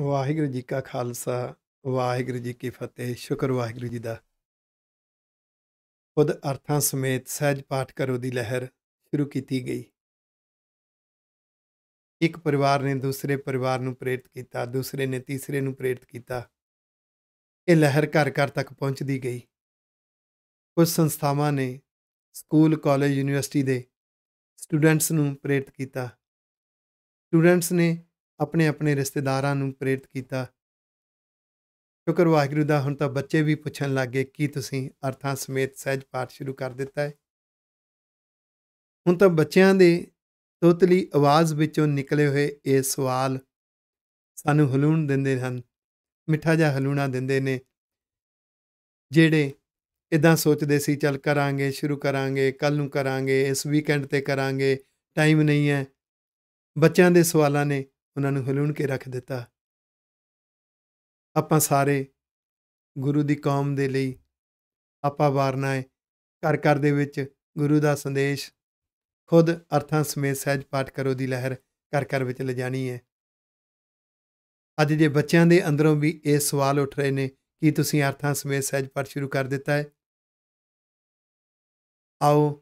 ਵਾਹਿਗੁਰੂ ਜੀ ਕਾ ਖਾਲਸਾ ਵਾਹਿਗੁਰੂ ਜੀ ਕੀ ਫਤਿਹ ਸ਼ੁਕਰ ਵਾਹਿਗੁਰੂ ਜੀ ਦਾ ਖੁਦ ਅਰਥਾਂ ਸਮੇਤ ਸਹਿਜ ਪਾਠ ਕਰੋ ਦੀ ਲਹਿਰ ਸ਼ੁਰੂ ਕੀਤੀ ਗਈ ਇੱਕ ਪਰਿਵਾਰ ਨੇ ਦੂਸਰੇ ਪਰਿਵਾਰ ਨੂੰ ਪ੍ਰੇਰਿਤ ਕੀਤਾ ਦੂਸਰੇ ਨੇ ਤੀਸਰੇ ਨੂੰ ਪ੍ਰੇਰਿਤ ਕੀਤਾ ਇਹ ਲਹਿਰ ਘਰ ਘਰ ਤੱਕ ਪਹੁੰਚਦੀ ਗਈ ਕੁਝ ਸੰਸਥਾਵਾਂ ਨੇ ਸਕੂਲ ਕਾਲਜ ਯੂਨੀਵਰਸਿਟੀ ਦੇ ਸਟੂਡੈਂਟਸ ਨੂੰ ਪ੍ਰੇਰਿਤ ਕੀਤਾ ਸਟੂਡੈਂਟਸ ਨੇ ਆਪਣੇ ਆਪਣੇ ਰਿਸ਼ਤੇਦਾਰਾਂ ਨੂੰ ਪ੍ਰੇਰਿਤ ਕੀਤਾ ਸ਼ੁਕਰ ਵਾਹਿਗੁਰੂ ਦਾ ਹੁਣ ਤਾਂ ਬੱਚੇ ਵੀ ਪੁੱਛਣ ਲੱਗੇ ਕੀ ਤੁਸੀਂ ਅਰਥਾਂ ਸਮੇਤ ਸਹਿਜ ਪਾਠ ਸ਼ੁਰੂ ਕਰ ਦਿੱਤਾ ਹੈ ਹੁਣ ਤਾਂ ਬੱਚਿਆਂ ਦੇ ਤੋਤਲੀ ਆਵਾਜ਼ ਵਿੱਚੋਂ ਨਿਕਲੇ ਹੋਏ ਇਹ ਸਵਾਲ ਸਾਨੂੰ ਹਲੂਣ ਦਿੰਦੇ ਹਨ ਮਿੱਠਾ ਜਿਹਾ ਹਲੂਣਾ ਦਿੰਦੇ ਨੇ ਜਿਹੜੇ ਇਦਾਂ ਸੋਚਦੇ ਸੀ ਚੱਲ ਕਰਾਂਗੇ ਸ਼ੁਰੂ ਕਰਾਂਗੇ ਕੱਲ ਨੂੰ ਕਰਾਂਗੇ ਇਸ ਵੀਕਐਂਡ ਤੇ ਕਰਾਂਗੇ ਟਾਈਮ ਨਹੀਂ ਹੈ ਬੱਚਿਆਂ ਦੇ ਸਵਾਲਾਂ ਨੇ ਉਹਨਾਂ ਨੂੰ ਹਲੂਣ ਕੇ ਰੱਖ ਦਿੱਤਾ ਆਪਾਂ ਸਾਰੇ ਗੁਰੂ ਦੀ ਕੌਮ ਦੇ ਲਈ ਆਪਾਂ ਵਾਰਨਾ ਹੈ ਘਰ ਘਰ ਦੇ ਵਿੱਚ ਗੁਰੂ ਦਾ ਸੰਦੇਸ਼ ਖੁਦ ਅਰਥਾਂ ਸਮੇਤ ਸਹਿਜ ਪਾਠ ਕਰੋ ਦੀ ਲਹਿਰ ਘਰ ਘਰ ਵਿੱਚ ਲਿਜਾਣੀ ਹੈ ਅੱਜ ਦੇ ਬੱਚਿਆਂ ਦੇ ਅੰਦਰੋਂ ਵੀ ਇਹ ਸਵਾਲ ਉੱਠ ਰਹੇ ਨੇ ਕਿ ਤੁਸੀਂ ਅਰਥਾਂ ਸਮੇਤ ਸਹਿਜ ਪਾਠ ਸ਼ੁਰੂ ਕਰ ਦਿੱਤਾ ਹੈ ਆਓ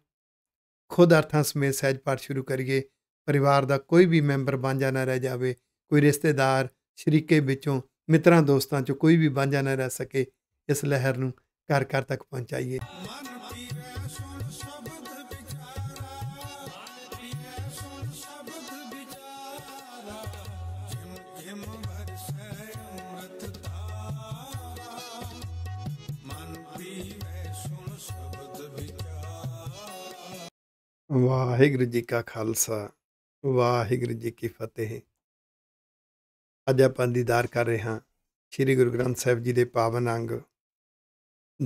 ਖੁਦ ਅਰਥਾਂ ਸਮੇਤ ਸਹਿਜ ਪਾਠ ਸ਼ੁਰੂ ਕਰੀਏ ਪਰਿਵਾਰ ਦਾ ਕੋਈ ਵੀ ਮੈਂਬਰ ਬਾਂਝਾ ਨਾ ਰਹਿ ਜਾਵੇ ਕੋਈ ਰਿਸ਼ਤੇਦਾਰ ਸ਼ਰੀਕੇ ਵਿੱਚੋਂ ਮਿੱਤਰਾਂ ਦੋਸਤਾਂ ਚੋਂ ਕੋਈ ਵੀ ਬਾਂਝਾ ਨਾ ਰਹਿ ਸਕੇ ਇਸ ਲਹਿਰ ਨੂੰ ਘਰ ਘਰ ਤੱਕ ਪਹੁੰਚਾਈਏ ਵਾਹਿਗੁਰੂ ਜੀ ਕਾ ਖਾਲਸਾ ਵਾਹਿਗੁਰੂ ਜੀ ਕੀ ਫਤਿਹ ਅੱਜ ਆਪਾਂ ਦੀਦਾਰ ਕਰ ਰਹੇ ਹਾਂ ਸ੍ਰੀ ਗੁਰੂ ਗ੍ਰੰਥ ਸਾਹਿਬ ਜੀ ਦੇ ਪਾਵਨ ਅੰਗ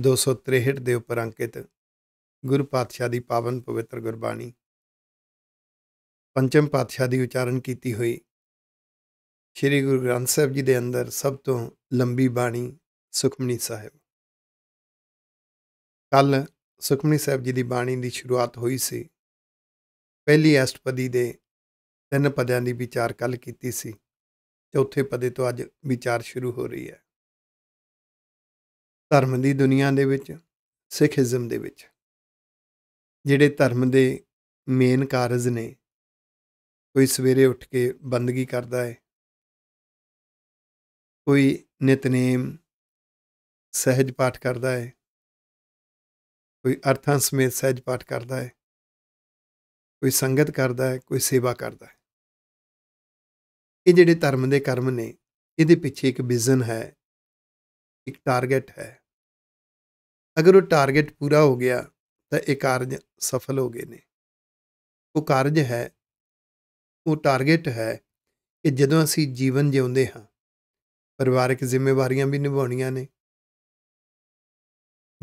263 ਦੇ ਉੱਪਰ ਅੰਕਿਤ ਗੁਰੂ ਪਾਤਸ਼ਾਹ ਦੀ ਪਾਵਨ ਪਵਿੱਤਰ ਗੁਰਬਾਣੀ ਪੰਚਮ ਪਾਤਸ਼ਾਹ ਦੀ ਉਚਾਰਨ ਕੀਤੀ ਹੋਈ ਸ੍ਰੀ ਗੁਰੂ ਗ੍ਰੰਥ ਸਾਹਿਬ ਜੀ ਦੇ ਅੰਦਰ ਸਭ ਤੋਂ ਲੰਬੀ ਬਾਣੀ ਸੁਖਮਨੀ ਸਾਹਿਬ ਕੱਲ ਸੁਖਮਨੀ ਸਾਹਿਬ ਜੀ ਦੀ ਬਾਣੀ ਦੀ ਸ਼ੁਰੂਆਤ ਹੋਈ ਸੀ ਪਹਿਲੀ ਅਸ਼ਟਪਦੀ ਦੇ ਤਿੰਨ ਪਦਿਆਂ ਦੀ ਵਿਚਾਰ ਕੱਲ ਕੀਤੀ ਸੀ ਚੌਥੇ ਪਦੇ ਤੋਂ ਅੱਜ ਵਿਚਾਰ ਸ਼ੁਰੂ ਹੋ ਰਹੀ ਹੈ ਧਰਮ ਦੀ ਦੁਨੀਆ ਦੇ ਵਿੱਚ ਸਿੱਖੀਜ਼ਮ ਦੇ ਵਿੱਚ ਜਿਹੜੇ ਧਰਮ ਦੇ ਮੇਨ ਕਾਰਜ ਨੇ ਕੋਈ ਸਵੇਰੇ ਉੱਠ ਕੇ ਬੰਦਗੀ ਕਰਦਾ ਹੈ ਕੋਈ ਨਿਤਨੇਮ ਸਹਿਜ ਪਾਠ ਕਰਦਾ ਹੈ ਕੋਈ ਅਰਥਾਂ ਸਮੇਤ ਸਹਿਜ ਪਾਠ ਕਰਦਾ ਹੈ ਕੋਈ ਸੰਗਤ ਕਰਦਾ ਹੈ ਕੋਈ ਸੇਵਾ ਕਰਦਾ ਹੈ ਇਹ ਜਿਹੜੇ ਧਰਮ ਦੇ ਕਰਮ ਨੇ ਇਹਦੇ ਪਿੱਛੇ ਇੱਕ ਵਿਜ਼ਨ ਹੈ ਇੱਕ ਟਾਰਗੇਟ ਹੈ ਅਗਰ ਉਹ ਟਾਰਗੇਟ ਪੂਰਾ ਹੋ ਗਿਆ ਤਾਂ ਇਹ ਕਾਰਜ ਸਫਲ ਹੋ ਗਏ ਨੇ ਉਹ ਕਾਰਜ ਹੈ ਉਹ ਟਾਰਗੇਟ ਹੈ ਕਿ ਜਦੋਂ ਅਸੀਂ ਜੀਵਨ ਜਿਉਂਦੇ ਹਾਂ ਪਰਿਵਾਰਕ ਜ਼ਿੰਮੇਵਾਰੀਆਂ ਵੀ ਨਿਭਾਉਣੀਆਂ ਨੇ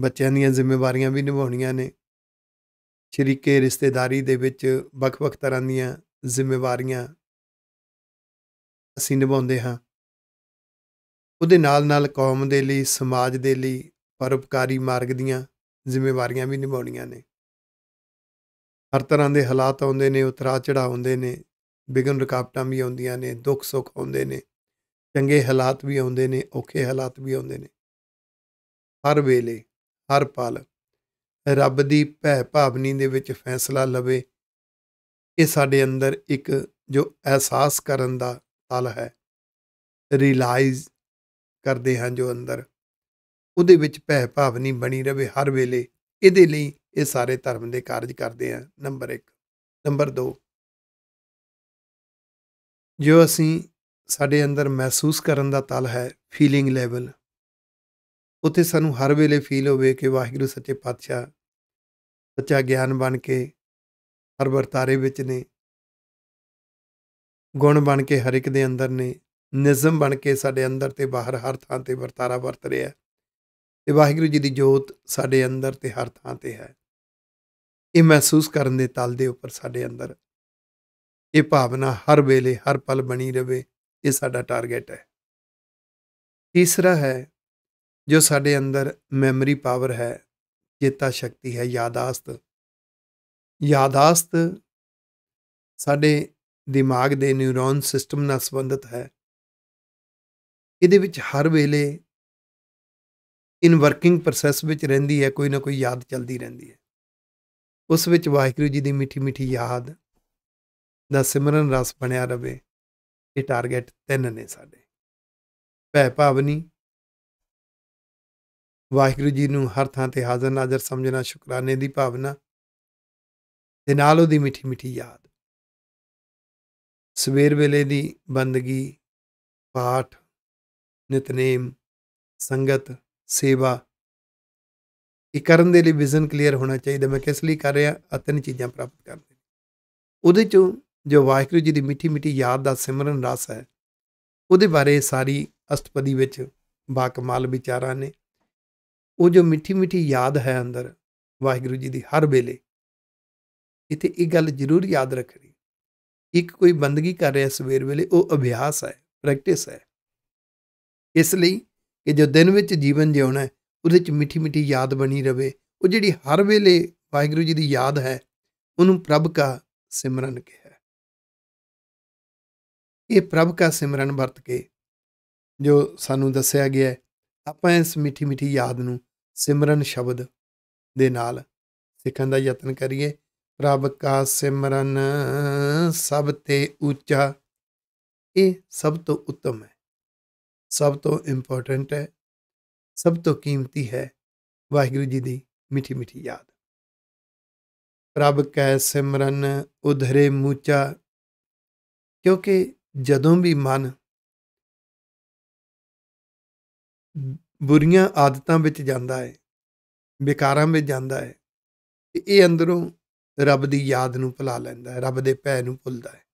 ਬੱਚਿਆਂ ਦੀਆਂ ਜ਼ਿੰਮੇਵਾਰੀਆਂ ਵੀ ਨਿਭਾਉਣੀਆਂ ਨੇ ਸ਼ਰੀਕੇ ਰਿਸ਼ਤੇਦਾਰੀ ਦੇ ਵਿੱਚ ਵੱਖ-ਵੱਖ ਤਰ੍ਹਾਂ ਦੀਆਂ ਜ਼ਿੰਮੇਵਾਰੀਆਂ ਅਸੀਂ ਨਿਭਾਉਂਦੇ ਹਾਂ ਉਹਦੇ ਨਾਲ-ਨਾਲ ਕੌਮ ਦੇ ਲਈ ਸਮਾਜ ਦੇ ਲਈ ਪਰਉਪਕਾਰੀ ਮਾਰਗ ਦੀਆਂ ਜ਼ਿੰਮੇਵਾਰੀਆਂ ਵੀ ਨਿਭਾਉਣੀਆਂ ਨੇ ਹਰ ਤਰ੍ਹਾਂ ਦੇ ਹਾਲਾਤ ਆਉਂਦੇ ਨੇ ਉਤਰਾ ਚੜਾ ਆਉਂਦੇ ਨੇ ਬਿਗਨ ਰਕਾਪਟਾਂ ਵੀ ਆਉਂਦੀਆਂ ਨੇ ਦੁੱਖ ਸੁੱਖ ਆਉਂਦੇ ਨੇ ਚੰਗੇ ਹਾਲਾਤ ਵੀ ਆਉਂਦੇ ਨੇ ਔਖੇ ਹਾਲਾਤ ਵੀ ਆਉਂਦੇ ਨੇ ਹਰ ਵੇਲੇ ਹਰ ਪਲ ਰੱਬ ਦੀ ਭੈ ਭਾਵਨੀ ਦੇ ਵਿੱਚ ਫੈਸਲਾ ਲਵੇ ਇਹ ਸਾਡੇ ਅੰਦਰ ਇੱਕ ਜੋ ਅਹਿਸਾਸ ਕਰਨ ਦਾ ਹਲ ਹੈ ਰਿਅਲਾਈਜ਼ ਕਰਦੇ ਹਾਂ ਜੋ ਅੰਦਰ ਉਹਦੇ ਵਿੱਚ ਭੈ ਭਾਵ ਨਹੀਂ ਬਣੀ ਰਵੇ ਹਰ ਵੇਲੇ ਇਹਦੇ ਲਈ ਇਹ ਸਾਰੇ ਧਰਮ ਦੇ ਕਾਰਜ ਕਰਦੇ ਆ ਨੰਬਰ 1 ਨੰਬਰ 2 ਜੋ ਅਸੀਂ ਸਾਡੇ ਅੰਦਰ ਮਹਿਸੂਸ ਕਰਨ ਦਾ ਤਲ ਹੈ ਫੀਲਿੰਗ ਲੈਵਲ ਉੱਥੇ ਸਾਨੂੰ ਹਰ ਵੇਲੇ ਫੀਲ ਹੋਵੇ ਕਿ ਵਾਹਿਗੁਰੂ ਸੱਚੇ ਪਾਤਸ਼ਾਹ ਸੱਚਾ ਗਿਆਨ ਬਣ ਕੇ ਹਰ ਵਰਤਾਰੇ ਵਿੱਚ ਨੇ ਗੁਣ ਬਣ ਕੇ ਹਰ ਇੱਕ ਦੇ ਅੰਦਰ ਨੇ ਨਿਜ਼ਮ ਬਣ ਕੇ ਸਾਡੇ ਅੰਦਰ ਤੇ ਬਾਹਰ ਹਰ ਥਾਂ ਤੇ ਵਰਤਾਰਾ ਵਰਤ ਰਿਹਾ ਤੇ ਵਾਹਿਗੁਰੂ ਜੀ ਦੀ ਜੋਤ ਸਾਡੇ ਅੰਦਰ ਤੇ ਹਰ ਥਾਂ ਤੇ ਹੈ ਇਹ ਮਹਿਸੂਸ ਕਰਨ ਦੇ ਤਲ ਦੇ ਉੱਪਰ ਸਾਡੇ ਅੰਦਰ ਇਹ ਭਾਵਨਾ ਹਰ ਵੇਲੇ ਹਰ ਪਲ ਬਣੀ ਰਵੇ ਇਹ ਸਾਡਾ ਟਾਰਗੇਟ ਹੈ ਤੀਸਰਾ ਹੈ ਜੋ ਸਾਡੇ ਅੰਦਰ ਮੈਮਰੀ ਪਾਵਰ ਹੈ ਚੇਤਾ ਸ਼ਕਤੀ ਹੈ ਯਾਦਾਸ਼ਤ ਯਾਦਾਸ਼ਤ ਸਾਡੇ ਦਿਮਾਗ ਦੇ ਨਿਊਰੋਨ ਸਿਸਟਮ ਨਾਲ ਸੰਬੰਧਿਤ ਹੈ ਇਹਦੇ ਵਿੱਚ ਹਰ ਵੇਲੇ ਇਨ ਵਰਕਿੰਗ ਪ੍ਰੋਸੈਸ ਵਿੱਚ ਰਹਿੰਦੀ ਹੈ ਕੋਈ ਨਾ ਕੋਈ ਯਾਦ ਚਲਦੀ ਰਹਿੰਦੀ ਹੈ ਉਸ ਵਿੱਚ ਵਾਹਿਗੁਰੂ ਜੀ ਦੀ ਮਿੱਠੀ ਮਿੱਠੀ ਯਾਦ ਦਾ ਸਿਮਰਨ ਰਸ ਬਣਿਆ ਰਵੇ ਇਹ ਟਾਰਗੇਟ ਤਿੰਨ ਨੇ ਸਾਡੇ ਭੈ ਭਾਵਨੀ ਵਾਹਿਗੁਰੂ ਜੀ ਨੂੰ ਹਰ ਥਾਂ ਤੇ ਹਾਜ਼ਰ ਨਾਜ਼ਰ ਸਮਝਣਾ ਸ਼ੁਕਰਾਨੇ ਦੀ ਭਾਵਨਾ ਤੇ ਨਾਲ ਉਹਦੀ ਮਿੱਠੀ ਮਿੱਠੀ ਯਾਦ ਸਵੇਰ ਵੇਲੇ ਦੀ ਬੰਦਗੀ ਪਾਠ ਨਿਤਨੇਮ ਸੰਗਤ ਸੇਵਾ ਇਹ ਕਰਨ ਦੇ ਲਈ ਵਿਜ਼ਨ ਕਲੀਅਰ ਹੋਣਾ ਚਾਹੀਦਾ ਮੈਂ ਕਿਸ ਲਈ ਕਰ ਰਿਹਾ ਆ ਤਿੰਨ ਚੀਜ਼ਾਂ ਪ੍ਰਾਪਤ ਕਰਨ ਲਈ ਉਹਦੇ ਚੋਂ ਜੋ ਵਾਹਿਗੁਰੂ ਜੀ ਦੀ ਮਿੱਠੀ ਮਿੱਠੀ ਯਾਦ ਦਾ ਸਿਮਰਨ ਰਸ ਹੈ ਉਹਦੇ ਬਾਰੇ ਸਾਰੀ ਅਸਤਪਦੀ ਵਿੱਚ ਬਾ ਕਮਾਲ ਵਿਚਾਰਾਂ ਨੇ ਉਹ ਜੋ ਮਿੱਠੀ ਮਿੱਠੀ ਯਾਦ ਹੈ ਅੰਦਰ ਵਾਹਿਗੁਰੂ ਜੀ ਦੀ ਹਰ ਵੇਲੇ ਇਥੇ ਇਹ ਗੱਲ ਜ਼ਰੂਰ ਯਾਦ ਰੱਖਣੀ ਇੱਕ ਕੋਈ ਬੰਦਗੀ ਕਰ ਰਿਹਾ ਸਵੇਰ ਵੇਲੇ ਉਹ ਅਭਿਆਸ ਹੈ ਪ੍ਰੈਕਟਿਸ ਹੈ ਇਸ ਲਈ ਕਿ ਜੋ ਦਿਨ ਵਿੱਚ ਜੀਵਨ ਜਿਉਣਾ ਹੈ ਉਹਦੇ ਵਿੱਚ ਮਿੱਠੀ ਮਿੱਠੀ ਯਾਦ ਬਣੀ ਰਵੇ ਉਹ ਜਿਹੜੀ ਹਰ ਵੇਲੇ ਵਾਹਿਗੁਰੂ ਜੀ ਦੀ ਯਾਦ ਹੈ ਉਹਨੂੰ ਪ੍ਰਭ ਕਾ ਸਿਮਰਨ ਕਿਹਾ ਇਹ ਪ੍ਰਭ ਕਾ ਸਿਮਰਨ ਵਰਤ ਕੇ ਜੋ ਸਾਨੂੰ ਦੱਸਿਆ ਗਿਆ ਹੈ ਆਪਾਂ ਇਸ ਮਿੱਠੀ ਮਿੱਠੀ ਯਾਦ ਨੂੰ ਸਿਮਰਨ ਸ਼ਬਦ ਦੇ ਨਾਲ ਸਿੱਖਣ ਦਾ ਯਤਨ ਕਰੀਏ ਰੱਬ ਕਾ ਸਿਮਰਨ ਸਭ ਤੇ ਉੱਚਾ ਇਹ ਸਭ ਤੋਂ ਉੱਤਮ ਹੈ ਸਭ ਤੋਂ ਇੰਪੋਰਟੈਂਟ ਹੈ ਸਭ ਤੋਂ ਕੀਮਤੀ ਹੈ ਵਾਹਿਗੁਰੂ ਜੀ ਦੀ ਮਿੱਠੀ ਮਿੱਠੀ ਯਾਦ ਰੱਬ ਕਾ ਸਿਮਰਨ ਉਧਰੇ ਮੂਚਾ ਕਿਉਂਕਿ ਜਦੋਂ ਵੀ ਮਨ ਬੁਰੀਆਂ ਆਦਤਾਂ ਵਿੱਚ ਜਾਂਦਾ ਹੈ ਵਿਕਾਰਾਂ ਵਿੱਚ ਜਾਂਦਾ ਹੈ ਇਹ ਅੰਦਰੋਂ ਰੱਬ ਦੀ ਯਾਦ ਨੂੰ ਭੁਲਾ ਲੈਂਦਾ ਹੈ ਰੱਬ ਦੇ ਪੈ ਨੂੰ ਭੁੱਲਦਾ ਹੈ